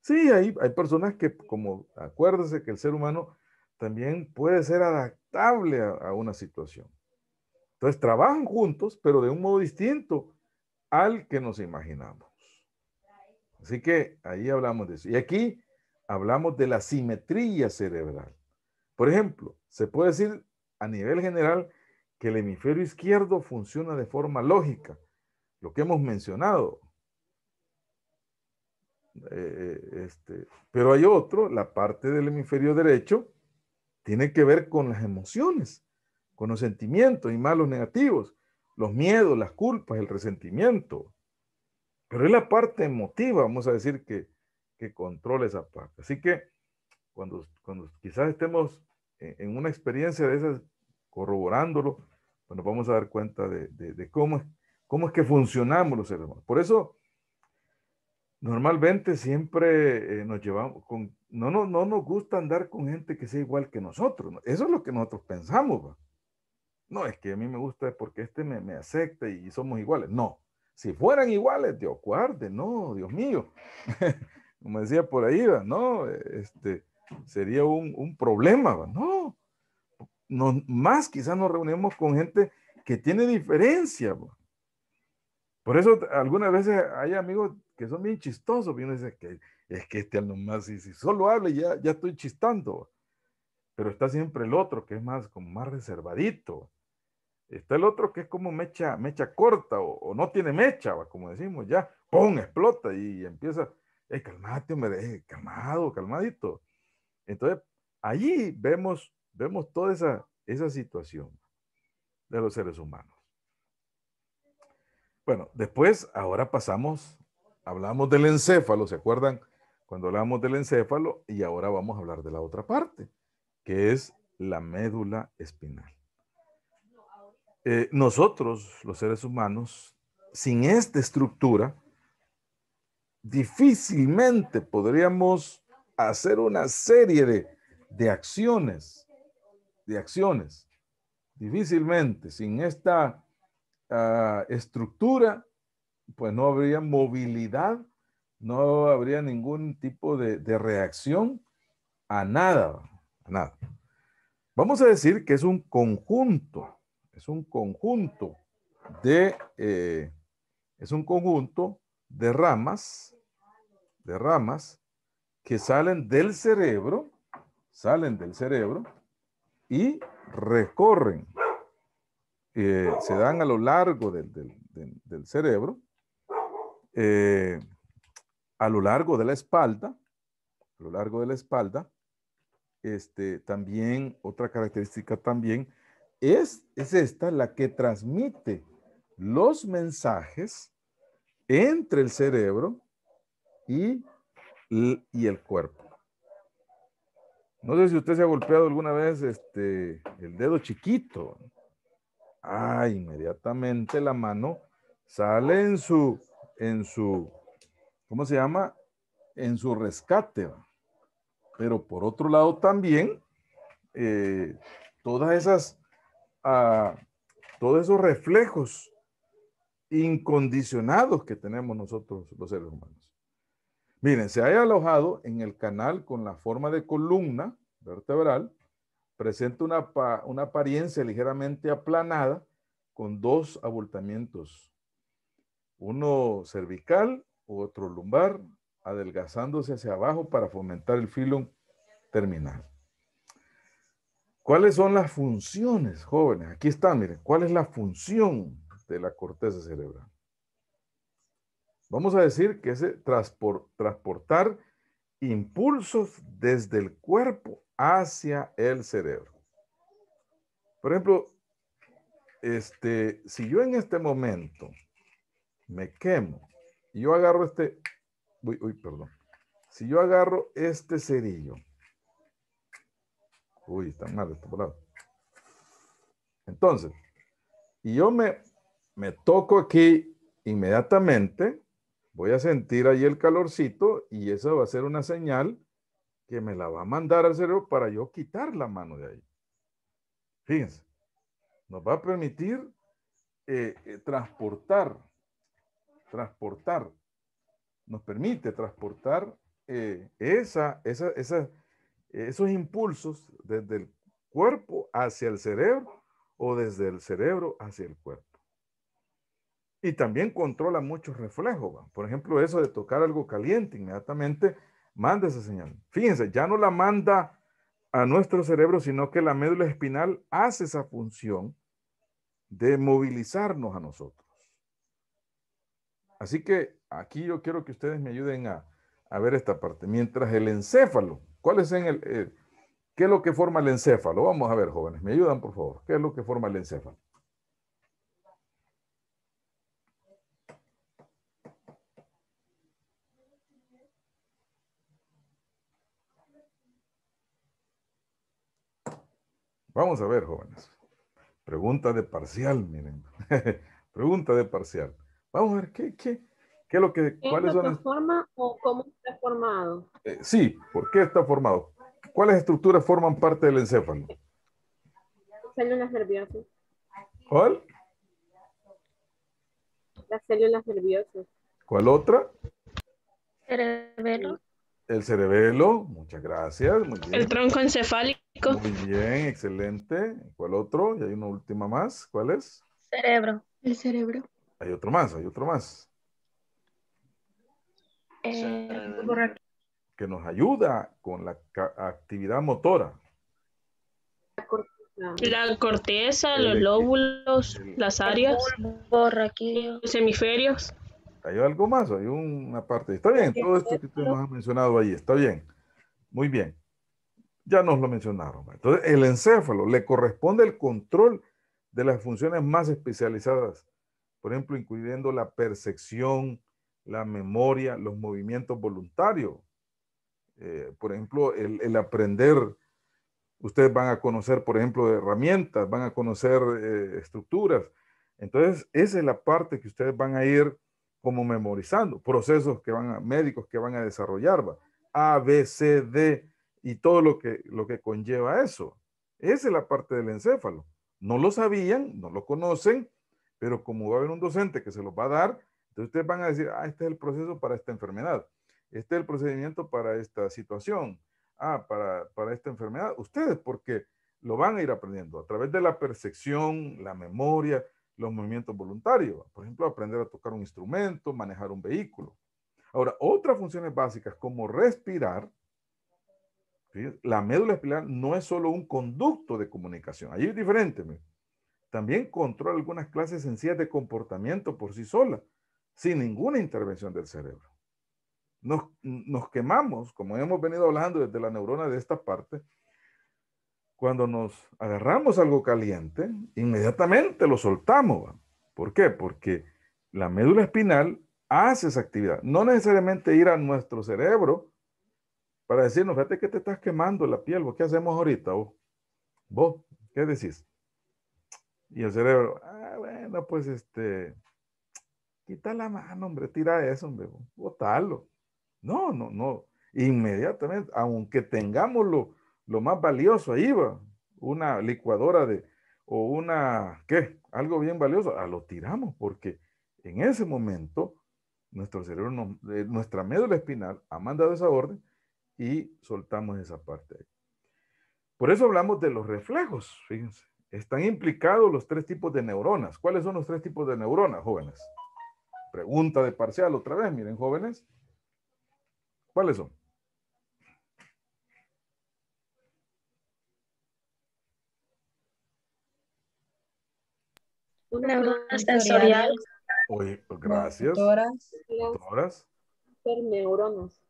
Speaker 1: Sí, hay, personas que, como acuérdese que el ser humano también puede ser adaptable a, a una situación. Entonces trabajan juntos, pero de un modo distinto al que nos imaginamos. Así que ahí hablamos de eso. Y aquí hablamos de la simetría cerebral. Por ejemplo, se puede decir a nivel general que el hemisferio izquierdo funciona de forma lógica, lo que hemos mencionado, eh, eh, este, pero hay otro, la parte del hemisferio derecho, tiene que ver con las emociones, con los sentimientos y malos negativos, los miedos, las culpas, el resentimiento. Pero es la parte emotiva, vamos a decir, que, que controla esa parte. Así que cuando, cuando quizás estemos en una experiencia de esas, corroborándolo, pues nos vamos a dar cuenta de, de, de cómo, cómo es que funcionamos los seres humanos. Por eso normalmente siempre eh, nos llevamos con, no, no, no nos gusta andar con gente que sea igual que nosotros. Eso es lo que nosotros pensamos. No, es que a mí me gusta porque este me, me acepta y somos iguales. No, si fueran iguales, Dios guarde, no, Dios mío. Como decía por ahí, no, este, sería un, problema, no. más quizás nos reunimos con gente que tiene diferencia. Por eso algunas veces hay amigos que son bien chistosos. vienen uno que, es que este nomás, si, si solo habla, ya, ya estoy chistando. Pero está siempre el otro, que es más, como más reservadito. Está el otro que es como mecha, mecha corta o, no tiene mecha, como decimos ya, ¡pum! explota y empieza, eh, calmate, hombre, deje calmado, calmadito. Entonces, allí vemos, vemos toda esa, esa situación de los seres humanos. Bueno, después, ahora pasamos hablamos del encéfalo, ¿se acuerdan? Cuando hablamos del encéfalo y ahora vamos a hablar de la otra parte, que es la médula espinal. Eh, nosotros, los seres humanos, sin esta estructura, difícilmente podríamos hacer una serie de, acciones, de acciones. Difícilmente, sin esta ah, estructura, pues no habría movilidad, no habría ningún tipo de, reacción a nada, nada. Vamos a decir que es un conjunto, es un conjunto de, eh, es un conjunto de ramas, de ramas que salen del cerebro, salen del cerebro y recorren, eh, se dan a lo largo del cerebro eh, a lo largo de la espalda, a lo largo de la espalda, este, también otra característica también es, es esta la que transmite los mensajes entre el cerebro y, el cuerpo. No sé si usted se ha golpeado alguna vez este, el dedo chiquito. Ah, inmediatamente la mano sale en su en su, ¿cómo se llama? En su rescate. Pero por otro lado también, eh, todas esas, ah, todos esos reflejos incondicionados que tenemos nosotros los seres humanos. Miren, se ha alojado en el canal con la forma de columna vertebral, presenta una, una apariencia ligeramente aplanada con dos abultamientos uno cervical u otro lumbar, adelgazándose hacia abajo para fomentar el filo terminal. ¿Cuáles son las funciones, jóvenes? Aquí está, miren, ¿cuál es la función de la corteza cerebral? Vamos a decir que es eh, transportar impulsos desde el cuerpo hacia el cerebro. Por ejemplo, este, si yo en este momento me quemo. Y yo agarro este, uy, uy, perdón. Si yo agarro este cerillo, uy, está mal este lado. Entonces, y yo me, me toco aquí inmediatamente, voy a sentir ahí el calorcito y eso va a ser una señal que me la va a mandar al cerebro para yo quitar la mano de ahí. Fíjense, nos va a permitir eh, eh, transportar transportar, nos permite transportar eh, esa, esos impulsos desde el cuerpo hacia el cerebro o desde el cerebro hacia el cuerpo. Y también controla muchos reflejos. Por ejemplo, eso de tocar algo caliente inmediatamente manda esa señal. Fíjense, ya no la manda a nuestro cerebro, sino que la médula espinal hace esa función de movilizarnos a nosotros. Así que aquí yo quiero que ustedes me ayuden a, ver esta parte. Mientras el encéfalo, ¿cuál es en el, eh, ¿qué es lo que forma el encéfalo? Vamos a ver, jóvenes, me ayudan por favor. ¿Qué es lo que forma el encéfalo? Vamos a ver, jóvenes. Pregunta de parcial, miren. Pregunta de parcial. Vamos a ver, ¿qué, es lo que, cuáles son las... forma o cómo está formado? Eh, sí, ¿por qué está formado? ¿Cuáles estructuras forman parte del encéfalo? Células nerviosas. ¿Cuál? Las células nerviosas. ¿Cuál otra? Cerebelo. El cerebelo, muchas gracias. El tronco encefálico. Muy bien, excelente. ¿Cuál otro? Y hay una última más. ¿Cuál es? Cerebro. El cerebro. Hay otro más, hay otro más. Eh, que nos ayuda con la actividad motora. La corteza, los lóbulos, las áreas, los hemisferios. ¿Hay algo más? Hay una parte. Está bien, todo esto que usted nos ha mencionado ahí, está bien. Muy bien. Ya nos lo mencionaron. Entonces, el encéfalo le corresponde el control de las funciones más especializadas por ejemplo, incluyendo la percepción, la memoria, los movimientos voluntarios. Eh, por ejemplo, el, aprender, ustedes van a conocer, por ejemplo, herramientas, van a conocer eh, estructuras. Entonces, esa es la parte que ustedes van a ir como memorizando, procesos que van a, médicos que van a desarrollar, ¿va? A, B, C, D y todo lo que, lo que conlleva eso. Esa es la parte del encéfalo. No lo sabían, no lo conocen, pero como va a haber un docente que se los va a dar, entonces ustedes van a decir, ah, este es el proceso para esta enfermedad, este es el procedimiento para esta situación, ah, para, para esta enfermedad. Ustedes, porque lo van a ir aprendiendo a través de la percepción, la memoria, los movimientos voluntarios. Por ejemplo, aprender a tocar un instrumento, manejar un vehículo. Ahora, otras funciones básicas como respirar, la médula espinal no es solo un conducto de comunicación. Ahí es diferente. ¿me? También controla algunas clases sencillas de comportamiento por sí sola, sin ninguna intervención del cerebro. Nos, nos quemamos, como hemos venido hablando desde la neurona de esta parte, cuando nos agarramos algo caliente, inmediatamente lo soltamos. ¿Por qué? Porque la médula espinal hace esa actividad. No necesariamente ir a nuestro cerebro para decirnos, fíjate que te estás quemando la piel, ¿qué hacemos ahorita? Vos, ¿Vos? ¿qué decís? Y el cerebro, ah, bueno, pues este, quita la mano, hombre, tira eso, hombre, No, no, no. Inmediatamente, aunque tengamos lo, más valioso ahí, una licuadora de, o una, ¿qué? Algo bien valioso, ah, lo tiramos, porque en ese momento nuestro cerebro, eh, nuestra médula espinal ha mandado esa orden y soltamos esa parte ahí. Por eso hablamos de los reflejos, fíjense. Están implicados los tres tipos de neuronas. ¿Cuáles son los tres tipos de neuronas, jóvenes? Pregunta de parcial otra vez, miren, jóvenes. ¿Cuáles son? neuronas sensorial. Oye, pues, gracias. Motoras. Interneuronas.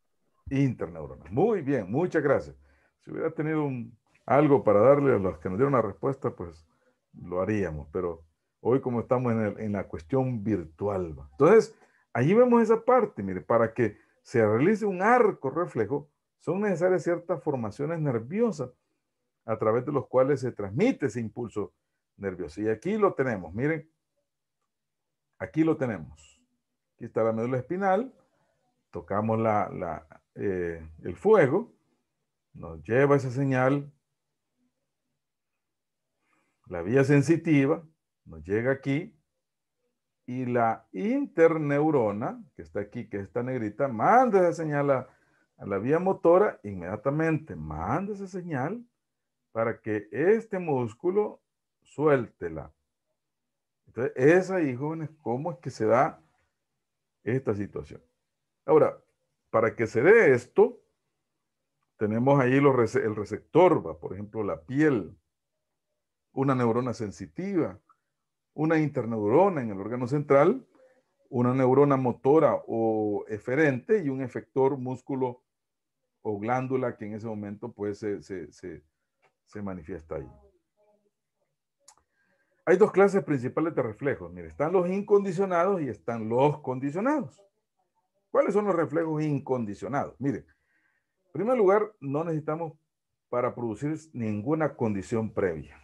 Speaker 1: Interneuronas. Muy bien, muchas gracias. Si hubiera tenido un algo para darle a los que nos dieron una respuesta, pues lo haríamos, pero hoy como estamos en, la cuestión virtual. Entonces, allí vemos esa parte, mire, para que se realice un arco reflejo, son necesarias ciertas formaciones nerviosas a través de los cuales se transmite ese impulso nervioso. Y aquí lo tenemos, miren, aquí lo tenemos. Aquí está la médula espinal, tocamos la, eh, el fuego, nos lleva esa señal la vía sensitiva nos llega aquí y la interneurona, que está aquí, que está negrita, manda esa señal a, la vía motora inmediatamente, manda esa señal para que este músculo suéltela. Entonces, es ahí, jóvenes, cómo es que se da esta situación. Ahora, para que se dé esto, tenemos ahí el receptor, ¿va? por ejemplo, la piel una neurona sensitiva, una interneurona en el órgano central, una neurona motora o eferente y un efector músculo o glándula que en ese momento pues se, manifiesta ahí. Hay dos clases principales de reflejos. Mire, están los incondicionados y están los condicionados. ¿Cuáles son los reflejos incondicionados? Mire, en primer lugar, no necesitamos para producir ninguna condición previa.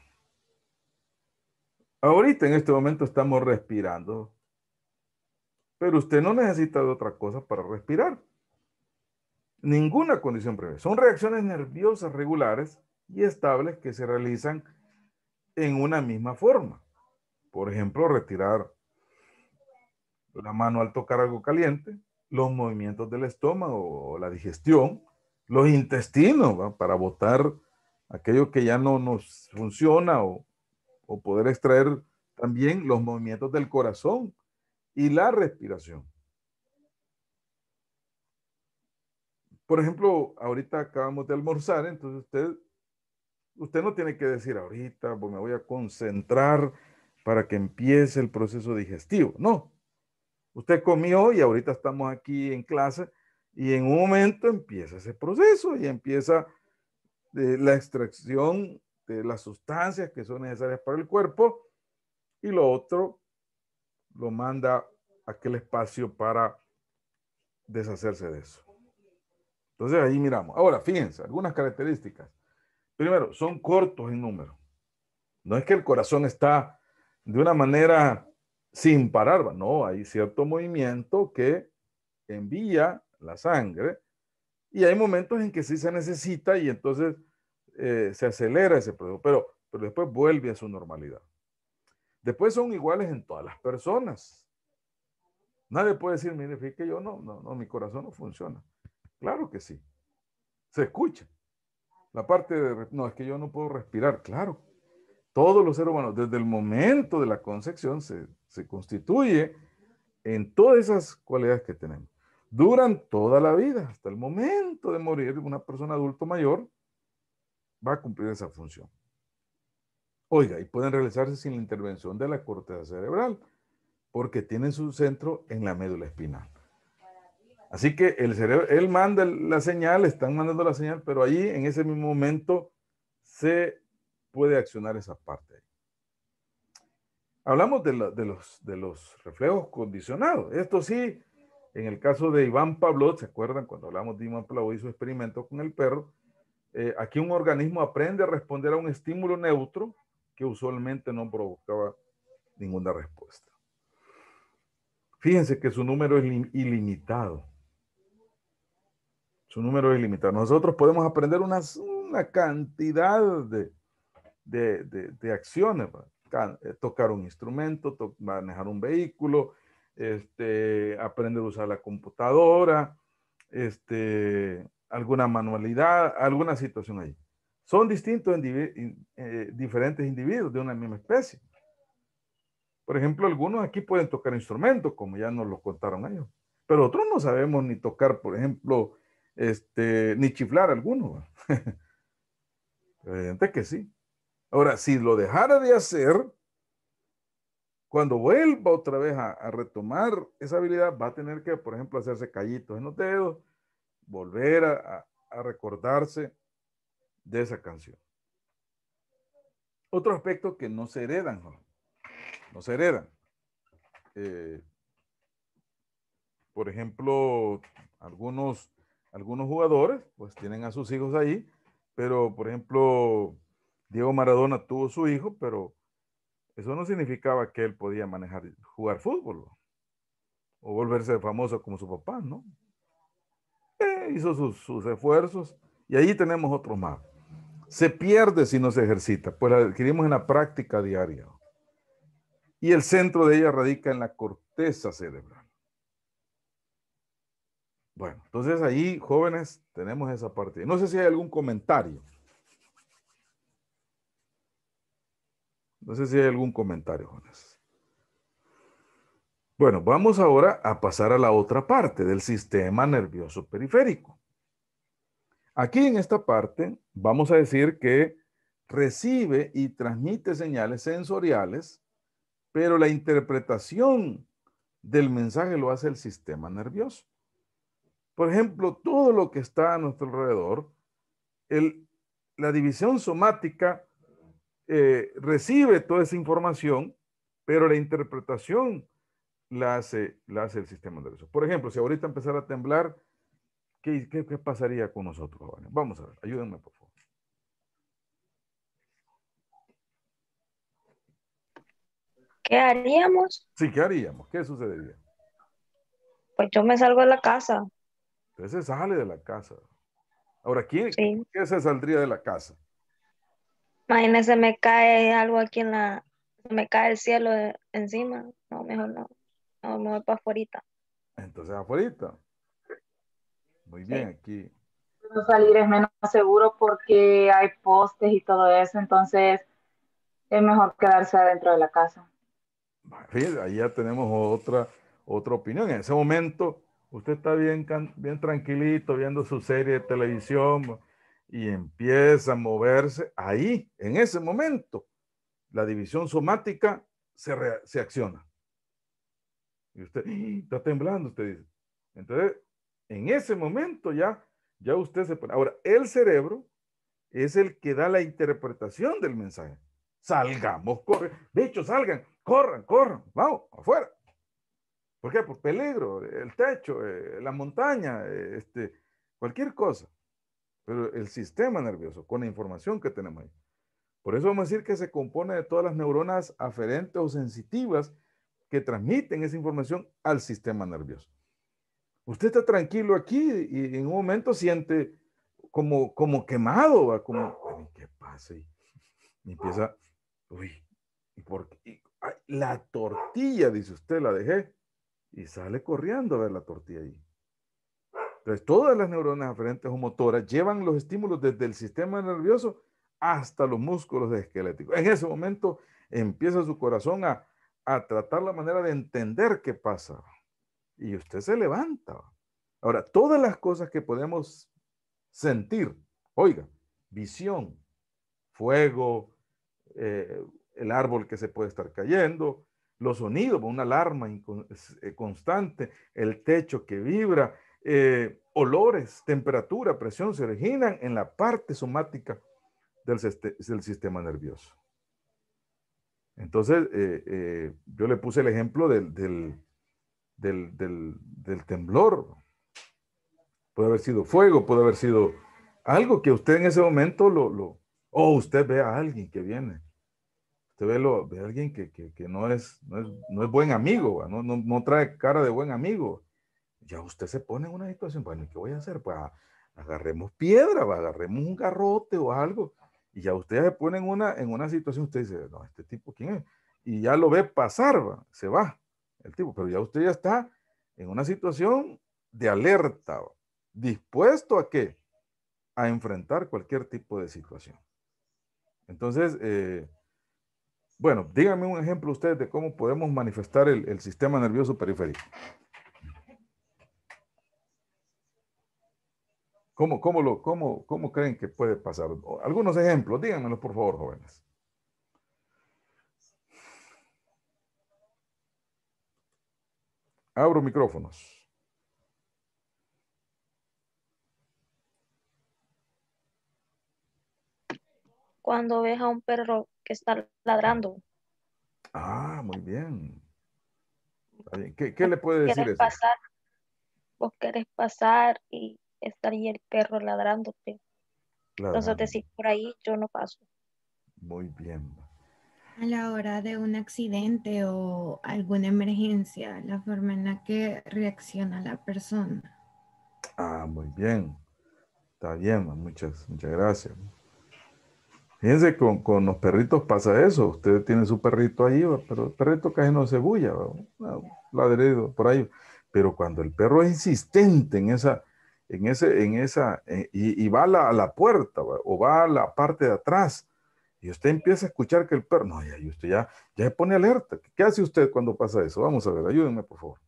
Speaker 1: Ahorita en este momento estamos respirando, pero usted no necesita de otra cosa para respirar. Ninguna condición previa. Son reacciones nerviosas regulares y estables que se realizan en una misma forma. Por ejemplo, retirar la mano al tocar algo caliente, los movimientos del estómago o la digestión, los intestinos para botar aquello que ya no nos funciona o, o poder extraer también los movimientos del corazón y la respiración. Por ejemplo, ahorita acabamos de almorzar, entonces usted, usted no tiene que decir ahorita, pues me voy a concentrar para que empiece el proceso digestivo. No, usted comió y ahorita estamos aquí en clase y en un momento empieza ese proceso y empieza eh, la extracción este, las sustancias que son necesarias para el cuerpo y lo otro lo manda a aquel espacio para deshacerse de eso. Entonces ahí miramos. Ahora, fíjense, algunas características. Primero, son cortos en número. No es que el corazón está de una manera sin parar, no, hay cierto movimiento que envía la sangre y hay momentos en que sí se necesita y entonces eh, se acelera ese proceso, pero, pero después vuelve a su normalidad. Después son iguales en todas las personas. Nadie puede decir, mire, fíjate yo no, no, no, mi corazón no funciona. Claro que sí. Se escucha. La parte de, no, es que yo no puedo respirar. Claro. Todos los seres humanos, desde el momento de la concepción, se, se constituye en todas esas cualidades que tenemos. Duran toda la vida, hasta el momento de morir, una persona adulto mayor va a cumplir esa función. Oiga, y pueden realizarse sin la intervención de la corteza cerebral, porque tienen su centro en la médula espinal. Así que el cerebro, él manda la señal, están mandando la señal, pero allí en ese mismo momento se puede accionar esa parte. Hablamos de, los, reflejos condicionados. Esto sí, en el caso de Iván Pavlov, ¿se acuerdan cuando hablamos de Iván Pavlov y su experimento con el perro? Eh, aquí un organismo aprende a responder a un estímulo neutro que usualmente no provocaba ninguna respuesta. Fíjense que su número es ilimitado. Su número es ilimitado. Nosotros podemos aprender una, cantidad de, acciones. Eh, tocar un instrumento, manejar un vehículo, este, aprender a usar la computadora, este, alguna manualidad, alguna situación ahí. Son distintos en eh, diferentes individuos de una misma especie. Por ejemplo, algunos aquí pueden tocar instrumentos, como ya nos lo contaron ellos, pero otros no sabemos ni tocar, por ejemplo, este, ni chiflar alguno. Evidente que sí. Ahora, si lo dejara de hacer, cuando vuelva otra vez a, a, retomar esa habilidad, va a tener que, por ejemplo, hacerse callitos en los dedos, volver a, recordarse de esa canción. Otro aspecto que no se heredan, no, se heredan. Eh, por ejemplo, algunos, algunos jugadores pues tienen a sus hijos ahí, pero por ejemplo, Diego Maradona tuvo su hijo, pero eso no significaba que él podía manejar, jugar fútbol o volverse famoso como su papá, ¿no? hizo sus, esfuerzos y allí tenemos otro más. Se pierde si no se ejercita, pues la adquirimos en la práctica diaria. Y el centro de ella radica en la corteza cerebral. Bueno, entonces ahí, jóvenes, tenemos esa parte. No sé si hay algún comentario. No sé si hay algún comentario, jóvenes. Bueno, vamos ahora a pasar a la otra parte del sistema nervioso periférico. Aquí en esta parte vamos a decir que recibe y transmite señales sensoriales, pero la interpretación del mensaje lo hace el sistema nervioso. Por ejemplo, todo lo que está a nuestro alrededor, la división somática eh, recibe toda esa información, pero la interpretación la hace, el sistema nervioso. Por ejemplo, si ahorita empezara a temblar, ¿qué, pasaría con nosotros, Vamos a ver, ayúdenme, por favor. ¿Qué haríamos? Sí, ¿qué haríamos? ¿Qué sucedería? Pues yo me salgo de la casa. entonces se sale de la casa. Ahora, ¿quién, se saldría de la casa? Imagínense, me cae algo aquí en la... Me cae el cielo eh, encima. No, mejor no. No, me voy para afuera. Entonces afuera. Muy bien, aquí. salir es menos seguro porque hay postes y todo eso, entonces es mejor quedarse adentro de la casa. Ahí ya tenemos otra, otra opinión. En ese momento, usted está bien, bien tranquilito viendo su serie de televisión y empieza a moverse. Ahí, en ese momento, la división somática se, se acciona. Y usted está temblando, usted dice. Entonces, en ese momento ya, ya usted se pone. Ahora, el cerebro es el que da la interpretación del mensaje. Salgamos, corre. De hecho, salgan, corran, corran, vamos, afuera. ¿Por qué? Por peligro, el techo, eh, la montaña, eh, este, cualquier cosa. Pero el sistema nervioso, con la información que tenemos ahí. Por eso vamos a decir que se compone de todas las neuronas aferentes o sensitivas que transmiten esa información al sistema nervioso. Usted está tranquilo aquí y en un momento siente como, como quemado, ¿va? como, ¿qué pasa? Y, empieza, uy, por la tortilla, dice usted, la dejé. Y sale corriendo a ver la tortilla ahí. Entonces, todas las neuronas aferentes o motoras llevan los estímulos desde el sistema nervioso hasta los músculos esqueléticos. En ese momento empieza su corazón a, a tratar la manera de entender qué pasa. Y usted se levanta. Ahora, todas las cosas que podemos sentir, oiga, visión, fuego, eh, el árbol que se puede estar cayendo, los sonidos, una alarma eh, constante, el techo que vibra, eh, olores, temperatura, presión se originan en la parte somática del sistema nervioso. Entonces, eh, eh, yo le puse el ejemplo del, del, del, temblor. Puede haber sido fuego, puede haber sido algo que usted en ese momento lo... lo oh, usted ve a alguien que viene. Usted ve, lo, ve a alguien que, que, no, es, no, es, no, es, buen amigo, no, no, no, trae cara de buen amigo. Ya usted se pone en una situación, bueno, ¿qué voy a hacer? Pues agarremos piedra, agarremos un garrote o algo y ya ustedes se ponen una, en una situación, usted dice, no, este tipo, ¿quién es? Y ya lo ve pasar, va, se va el tipo, pero ya usted ya está en una situación de alerta, dispuesto a qué? A enfrentar cualquier tipo de situación. Entonces, eh, bueno, díganme un ejemplo ustedes de cómo podemos manifestar el sistema nervioso periférico. ¿Cómo, lo, cómo, cómo creen que puede pasar? Algunos ejemplos, díganmelo por favor, jóvenes. Abro micrófonos. Cuando ves a un perro que está ladrando. Ah, muy bien. ¿Qué, le puede decir eso? vos querés pasar y estaría el perro ladrándote. Entonces, decir, por ahí yo no paso. Muy bien. A la hora de un accidente o alguna emergencia, la forma en la que reacciona la persona. Ah, muy bien. Está bien, muchas, muchas gracias. Fíjense, con, con los perritos pasa eso. Ustedes tienen su perrito ahí, pero el perrito casi no se bulla, ladrido por ahí. Pero cuando el perro es insistente en esa, en, ese, en esa, eh, y, va a la, puerta o va a la parte de atrás y usted empieza a escuchar que el perro, no, ya, usted ya, ya se pone alerta. ¿Qué hace usted cuando pasa eso? Vamos a ver, ayúdenme por favor.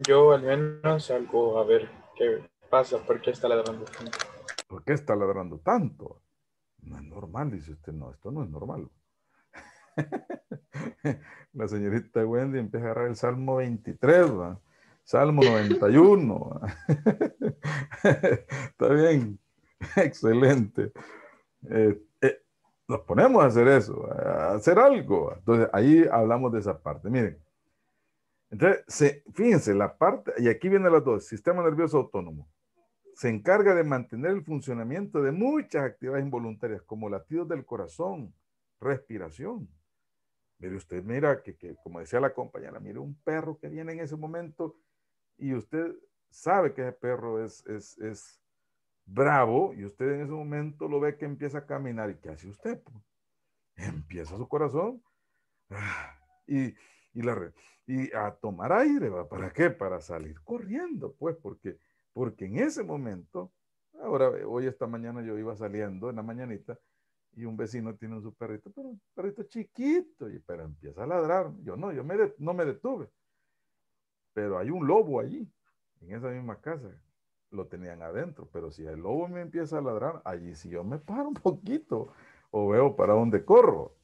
Speaker 1: Yo al menos salgo a ver qué pasa, por qué está ladrando tanto. ¿Por qué está ladrando tanto? No es normal, dice usted, no, esto no es normal. La señorita Wendy empieza a agarrar el Salmo 23, ¿va? Salmo 91. Está bien, excelente. Eh, eh, nos ponemos a hacer eso, a hacer algo. Entonces, ahí hablamos de esa parte. Miren, entonces, fíjense, la parte, y aquí viene las dos, sistema nervioso autónomo. Se encarga de mantener el funcionamiento de muchas actividades involuntarias, como latidos del corazón, respiración. Mire usted, mira que, que, como decía la compañera, mire un perro que viene en ese momento y usted sabe que ese perro es, es, bravo y usted en ese momento lo ve que empieza a caminar y ¿qué hace usted? Empieza su corazón ah, y, y, y a tomar aire, ¿va? ¿para qué? Para salir corriendo, pues, porque, porque en ese momento, ahora, eh, hoy esta mañana yo iba saliendo en la mañanita y un vecino tiene su perrito, pero un perrito chiquito, y, pero empieza a ladrar. Yo no, yo me no me detuve. Pero hay un lobo allí, en esa misma casa. Lo tenían adentro, pero si el lobo me empieza a ladrar, allí si yo me paro un poquito o veo para dónde corro.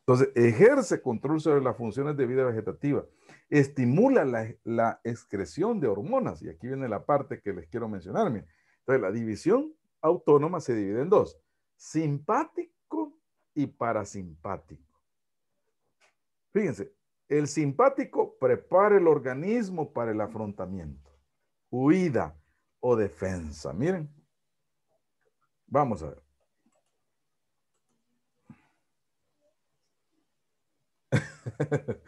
Speaker 1: Entonces, ejerce control sobre las funciones de vida vegetativa, estimula la, excreción de hormonas, y aquí viene la parte que les quiero mencionar. Entonces, la división autónoma se divide en dos, simpático y parasimpático. Fíjense, el simpático prepara el organismo para el afrontamiento, huida o defensa. Miren, vamos a ver.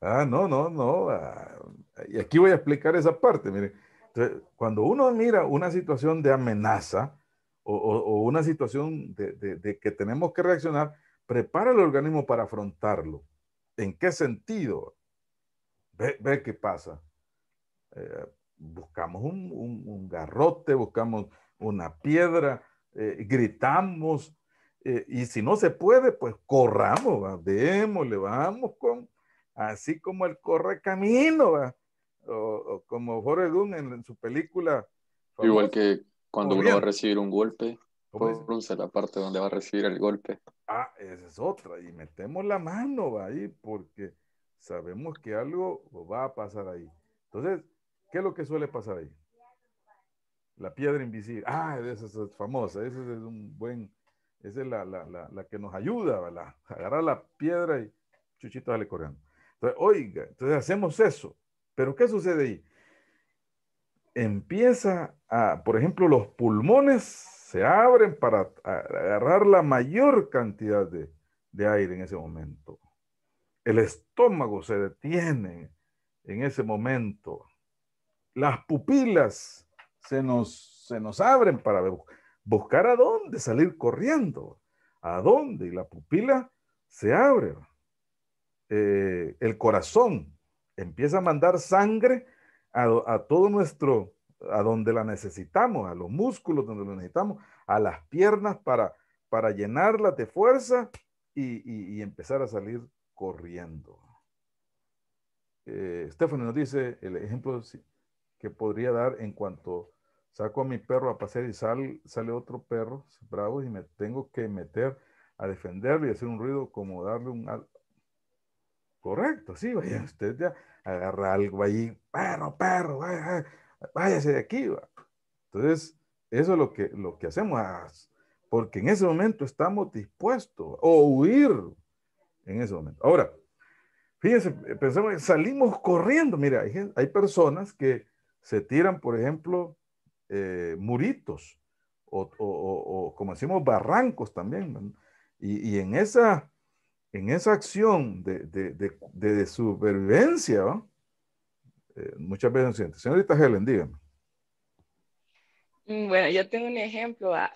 Speaker 1: ah, no, no, no. Ah, y aquí voy a explicar esa parte. Miren, cuando uno mira una situación de amenaza o, una situación de que tenemos que reaccionar, prepara el organismo para afrontarlo ¿En qué sentido? Ve, qué pasa. Eh, buscamos un, garrote, buscamos una piedra, eh, gritamos, eh, y si no se puede, pues corramos, ¿va? démosle, vamos con, así como el corre camino, O, como Jorge Dunn en, su película. Igual que cuando uno va a recibir un golpe, Ponce, la parte donde va a recibir el golpe. Ah, esa es otra. Y metemos la mano ahí porque sabemos que algo va a pasar ahí. Entonces, ¿qué es lo que suele pasar ahí? La piedra invisible. Ah, esa es famosa. Esa es un buen, es la, la, la, que nos ayuda, ¿verdad? Agarrar la piedra y chuchito dale, coreano Entonces, oiga, entonces hacemos eso. Pero ¿qué sucede ahí? Empieza a, por ejemplo, los pulmones se abren para agarrar la mayor cantidad de, aire en ese momento. El estómago se detiene en ese momento. Las pupilas se nos, se nos abren para buscar a dónde salir corriendo, a dónde, y la pupila se abre. Eh, el corazón empieza a mandar sangre a, a todo nuestro a donde la necesitamos, a los músculos donde la necesitamos, a las piernas para, para llenarlas de fuerza y, empezar a salir corriendo. Eh, Stephanie nos dice el ejemplo que podría dar en cuanto saco a mi perro a pasear y sale otro perro bravo y me tengo que meter a defenderlo y hacer un ruido como darle un... Correcto, sí, vaya, usted ya agarra algo ahí, perro, perro, váyase de aquí. ¿va? Entonces, eso es lo que, lo que hacemos, ah, porque en ese momento estamos dispuestos a huir en ese momento. Ahora, fíjense, pensemos salimos corriendo. Mira, hay, personas que se tiran, por ejemplo, eh, muritos o, o, como decimos, barrancos también. Y, y, en, esa, en esa acción de, de, supervivencia, eh, muchas veces Señorita Helen, dígame. Mm, bueno, yo tengo un ejemplo. Ah,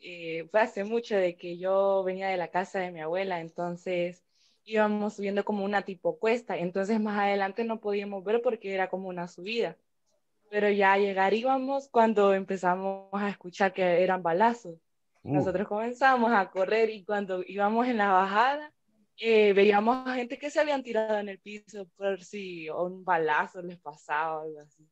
Speaker 1: eh, fue hace mucho de que yo venía de la casa de mi abuela, entonces íbamos subiendo como una tipo cuesta, entonces más adelante no podíamos ver porque era como una subida. Pero ya llegar íbamos cuando empezamos a escuchar que eran balazos. Uh. Nosotros comenzamos a correr y cuando íbamos en la bajada, eh, veíamos a gente que se habían tirado en el piso por si un balazo les pasaba o algo así.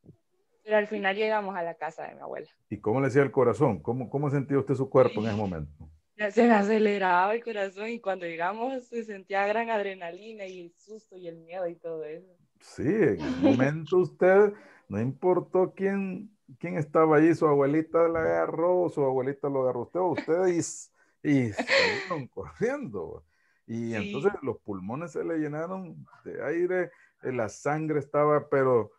Speaker 1: Pero al final llegamos a la casa de mi abuela. ¿Y cómo le hacía el corazón? ¿Cómo, cómo sentía usted su cuerpo en ese momento? Se me aceleraba el corazón y cuando llegamos se sentía gran adrenalina y el susto y el miedo y todo eso. Sí, en el momento usted, no importó quién, quién estaba allí, su abuelita la agarró, su abuelita lo agarró usted, ustedes y, y corriendo. Y entonces los pulmones se le llenaron de aire, eh, la sangre estaba, pero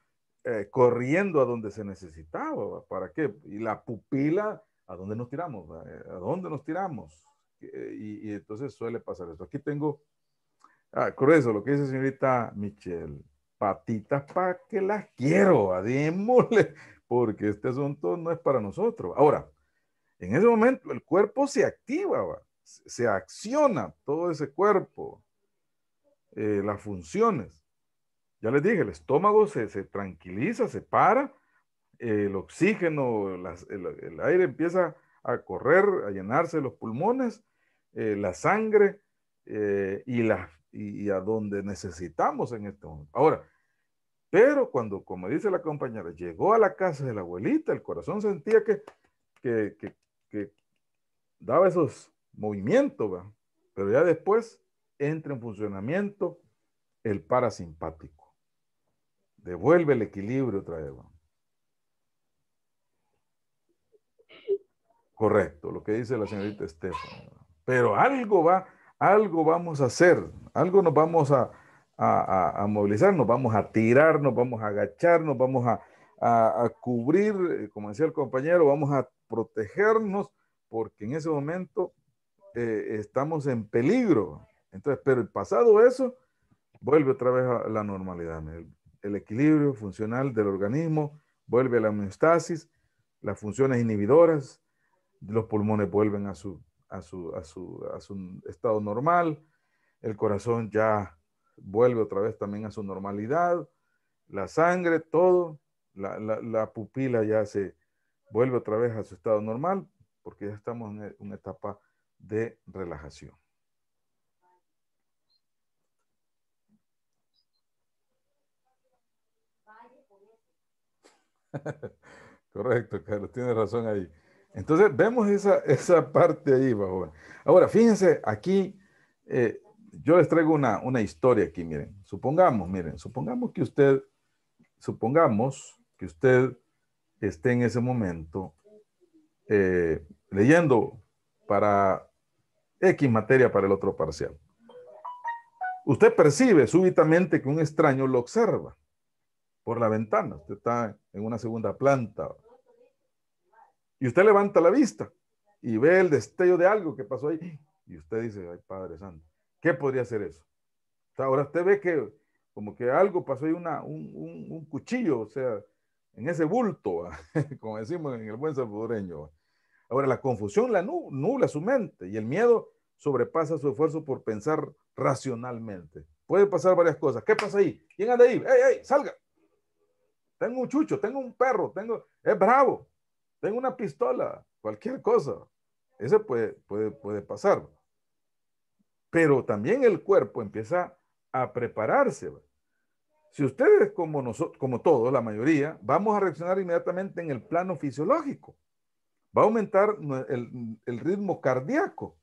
Speaker 1: eh, corriendo a donde se necesitaba. ¿Para qué? Y la pupila, ¿a dónde nos tiramos? ¿A eh, dónde nos tiramos? Y, entonces suele pasar eso. Aquí tengo, ah, eso, lo que dice señorita Michelle, patitas para que las quiero, adémosle, porque este asunto no es para nosotros. Ahora, en ese momento el cuerpo se activa, ¿va? se acciona todo ese cuerpo, eh, las funciones. Ya les dije, el estómago se, tranquiliza, se para, el oxígeno, el, aire empieza a correr, a llenarse los pulmones, eh, la sangre eh, y, la, y, a donde necesitamos en este momento. Ahora, pero cuando, como dice la compañera, llegó a la casa de la abuelita, el corazón sentía que, que daba esos movimiento, ¿va? pero ya después entra en funcionamiento el parasimpático. Devuelve el equilibrio trae Correcto, lo que dice la señorita Estefan. Pero algo va, algo vamos a hacer, algo nos vamos a, a, movilizar, nos vamos a tirar, nos vamos a agachar, nos vamos a, a, cubrir, eh, como decía el compañero, vamos a protegernos, porque en ese momento eh, estamos en peligro. Entonces, pero pasado eso, vuelve otra vez a la normalidad. El, equilibrio funcional del organismo vuelve a la homeostasis, las funciones inhibidoras, los pulmones vuelven a su, a estado normal, el corazón ya vuelve otra vez también a su normalidad, la sangre, todo, la pupila ya se vuelve otra vez a su estado normal, porque ya estamos en una etapa de relajación. Correcto, Carlos, tiene razón ahí. Entonces, vemos esa, esa parte ahí, bajo Ahora, fíjense, aquí eh, yo les traigo una, historia aquí, miren. Supongamos, miren, supongamos que usted, supongamos que usted esté en ese momento eh, leyendo para X materia para el otro parcial. Usted percibe súbitamente que un extraño lo observa por la ventana. Usted está en una segunda planta. Y usted levanta la vista y ve el destello de algo que pasó ahí. Y usted dice, ay, Padre Santo, ¿qué podría ser eso? Ahora usted ve que como que algo pasó ahí, una, un, un, cuchillo, o sea, en ese bulto, como decimos en el buen salvadoreño. Ahora, la confusión la nubla su mente y el miedo sobrepasa su esfuerzo por pensar racionalmente. Puede pasar varias cosas. ¿Qué pasa ahí? ¿Quién anda ahí? ¡Ey, ey, salga! Tengo un chucho, tengo un perro, tengo, es bravo, tengo una pistola, cualquier cosa. Eso puede, puede, pasar. Pero también el cuerpo empieza a prepararse. Si ustedes, como, nosotros, como todos, la mayoría, vamos a reaccionar inmediatamente en el plano fisiológico. Va a aumentar el ritmo cardíaco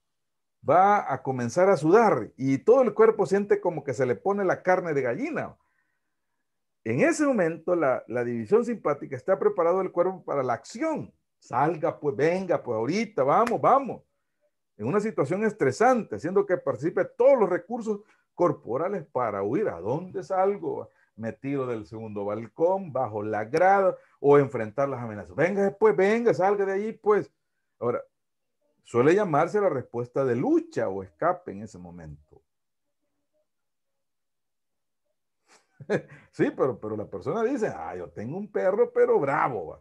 Speaker 1: va a comenzar a sudar y todo el cuerpo siente como que se le pone la carne de gallina. En ese momento, la, división simpática está preparado el cuerpo para la acción. Salga, pues, venga, pues, ahorita, vamos, vamos. En una situación estresante, haciendo que participe todos los recursos corporales para huir. ¿A dónde salgo? ¿Me tiro del segundo balcón, bajo la grada o enfrentar las amenazas? Venga, después, pues, venga, salga de allí, pues. Ahora, Suele llamarse la respuesta de lucha o escape en ese momento. sí, pero, pero la persona dice, ah, yo tengo un perro, pero bravo.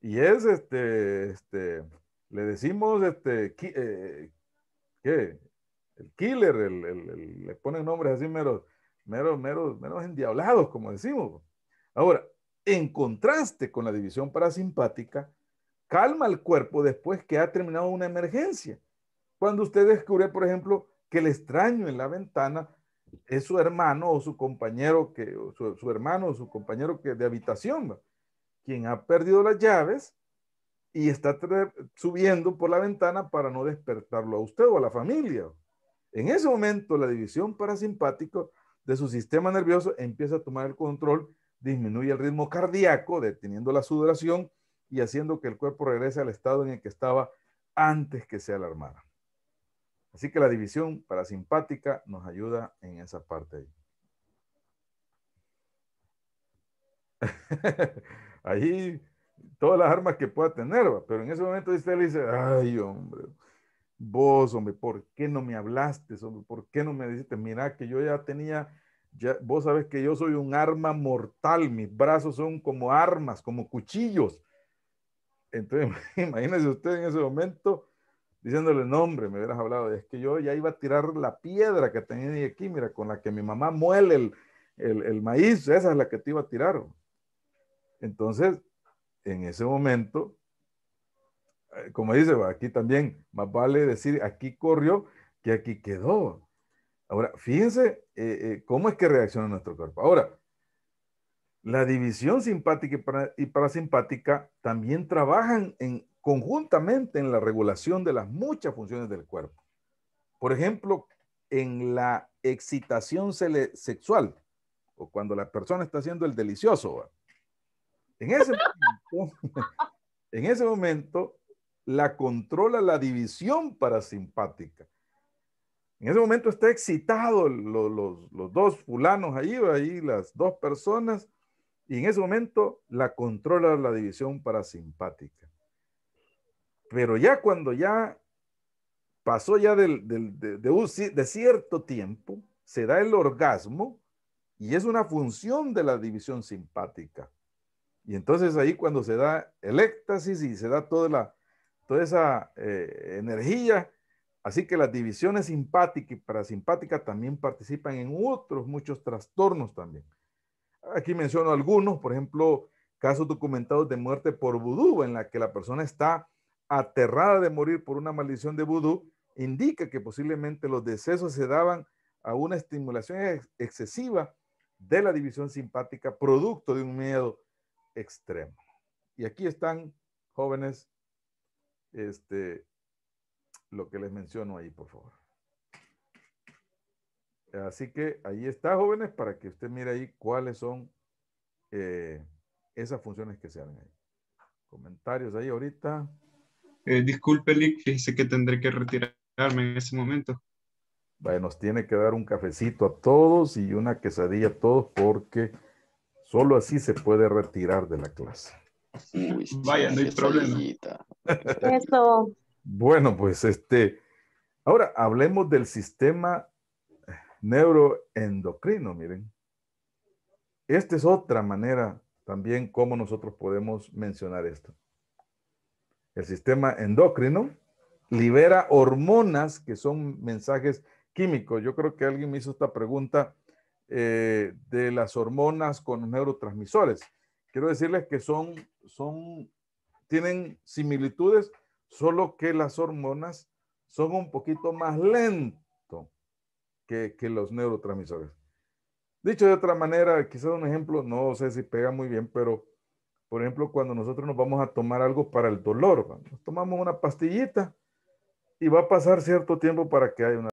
Speaker 1: Y es, este, este, le decimos, este, eh, ¿qué? El killer, le ponen nombres así meros, meros, meros, meros endiablados, como decimos. Ahora, en contraste con la división parasimpática, calma el cuerpo después que ha terminado una emergencia. Cuando usted descubre, por ejemplo, que el extraño en la ventana es su hermano o su compañero, que, su, hermano o su compañero que, de habitación, quien ha perdido las llaves y está subiendo por la ventana para no despertarlo a usted o a la familia. En ese momento, la división parasimpática de su sistema nervioso empieza a tomar el control, disminuye el ritmo cardíaco, deteniendo la sudoración, y haciendo que el cuerpo regrese al estado en el que estaba antes que se alarmara. Así que la división parasimpática nos ayuda en esa parte ahí. ahí todas las armas que pueda tener, pero en ese momento usted le dice, ay hombre, vos hombre, ¿por qué no me hablaste? ¿Por qué no me dijiste? Mira que yo ya tenía, ya, vos sabes que yo soy un arma mortal, mis brazos son como armas, como cuchillos, entonces, imagínese usted en ese momento diciéndole, no hombre, me hubieras hablado, es que yo ya iba a tirar la piedra que tenía aquí, mira, con la que mi mamá muele el, maíz, esa es la que te iba a tirar. Entonces, en ese momento, eh, como dice, aquí también, más vale decir, aquí corrió que aquí quedó. Ahora, fíjense eh, eh, cómo es que reacciona nuestro cuerpo. Ahora, la división simpática y parasimpática también trabajan conjuntamente en la regulación de las muchas funciones del cuerpo. Por ejemplo, en la excitación sexual o cuando la persona está haciendo el delicioso. En ese momento, en ese momento la controla la división parasimpática. En ese momento está excitado los, los, dos fulanos ahí, ahí las dos personas y en ese momento la controla la división parasimpática. Pero ya cuando ya pasó ya de, de, cierto tiempo, se da el orgasmo y es una función de la división simpática. Y entonces ahí cuando se da el éxtasis y se da toda, la, toda esa eh, energía, así que las divisiones simpática y parasimpática también participan en otros muchos trastornos también aquí menciono algunos, por ejemplo, casos documentados de muerte por vudú, en la que la persona está aterrada de morir por una maldición de vudú, indica que posiblemente los decesos se daban a una estimulación excesiva de la división simpática, producto de un miedo extremo. Y aquí están, jóvenes, este, lo que les menciono ahí, por favor. Así que ahí está, jóvenes, para que usted mire ahí cuáles son eh, esas funciones que se hacen ahí. Comentarios ahí ahorita. Eh, disculpe, Lick, fíjese que tendré que retirarme en ese momento. Bueno, nos tiene que dar un cafecito a todos y una quesadilla a todos porque solo así se puede retirar de la clase. Vaya, no hay problema. Eso. bueno, pues este, ahora hablemos del sistema neuroendocrino, miren. Esta es otra manera también como nosotros podemos mencionar esto. El sistema endocrino libera hormonas que son mensajes químicos. Yo creo que alguien me hizo esta pregunta eh, de las hormonas con los neurotransmisores. Quiero decirles que son, son, tienen similitudes, solo que las hormonas son un poquito más lentas que, los neurotransmisores. Dicho de otra manera, quizás un ejemplo, no sé si pega muy bien, pero por ejemplo, cuando nosotros nos vamos a tomar algo para el dolor, nos tomamos una pastillita y va a pasar cierto tiempo para que haya una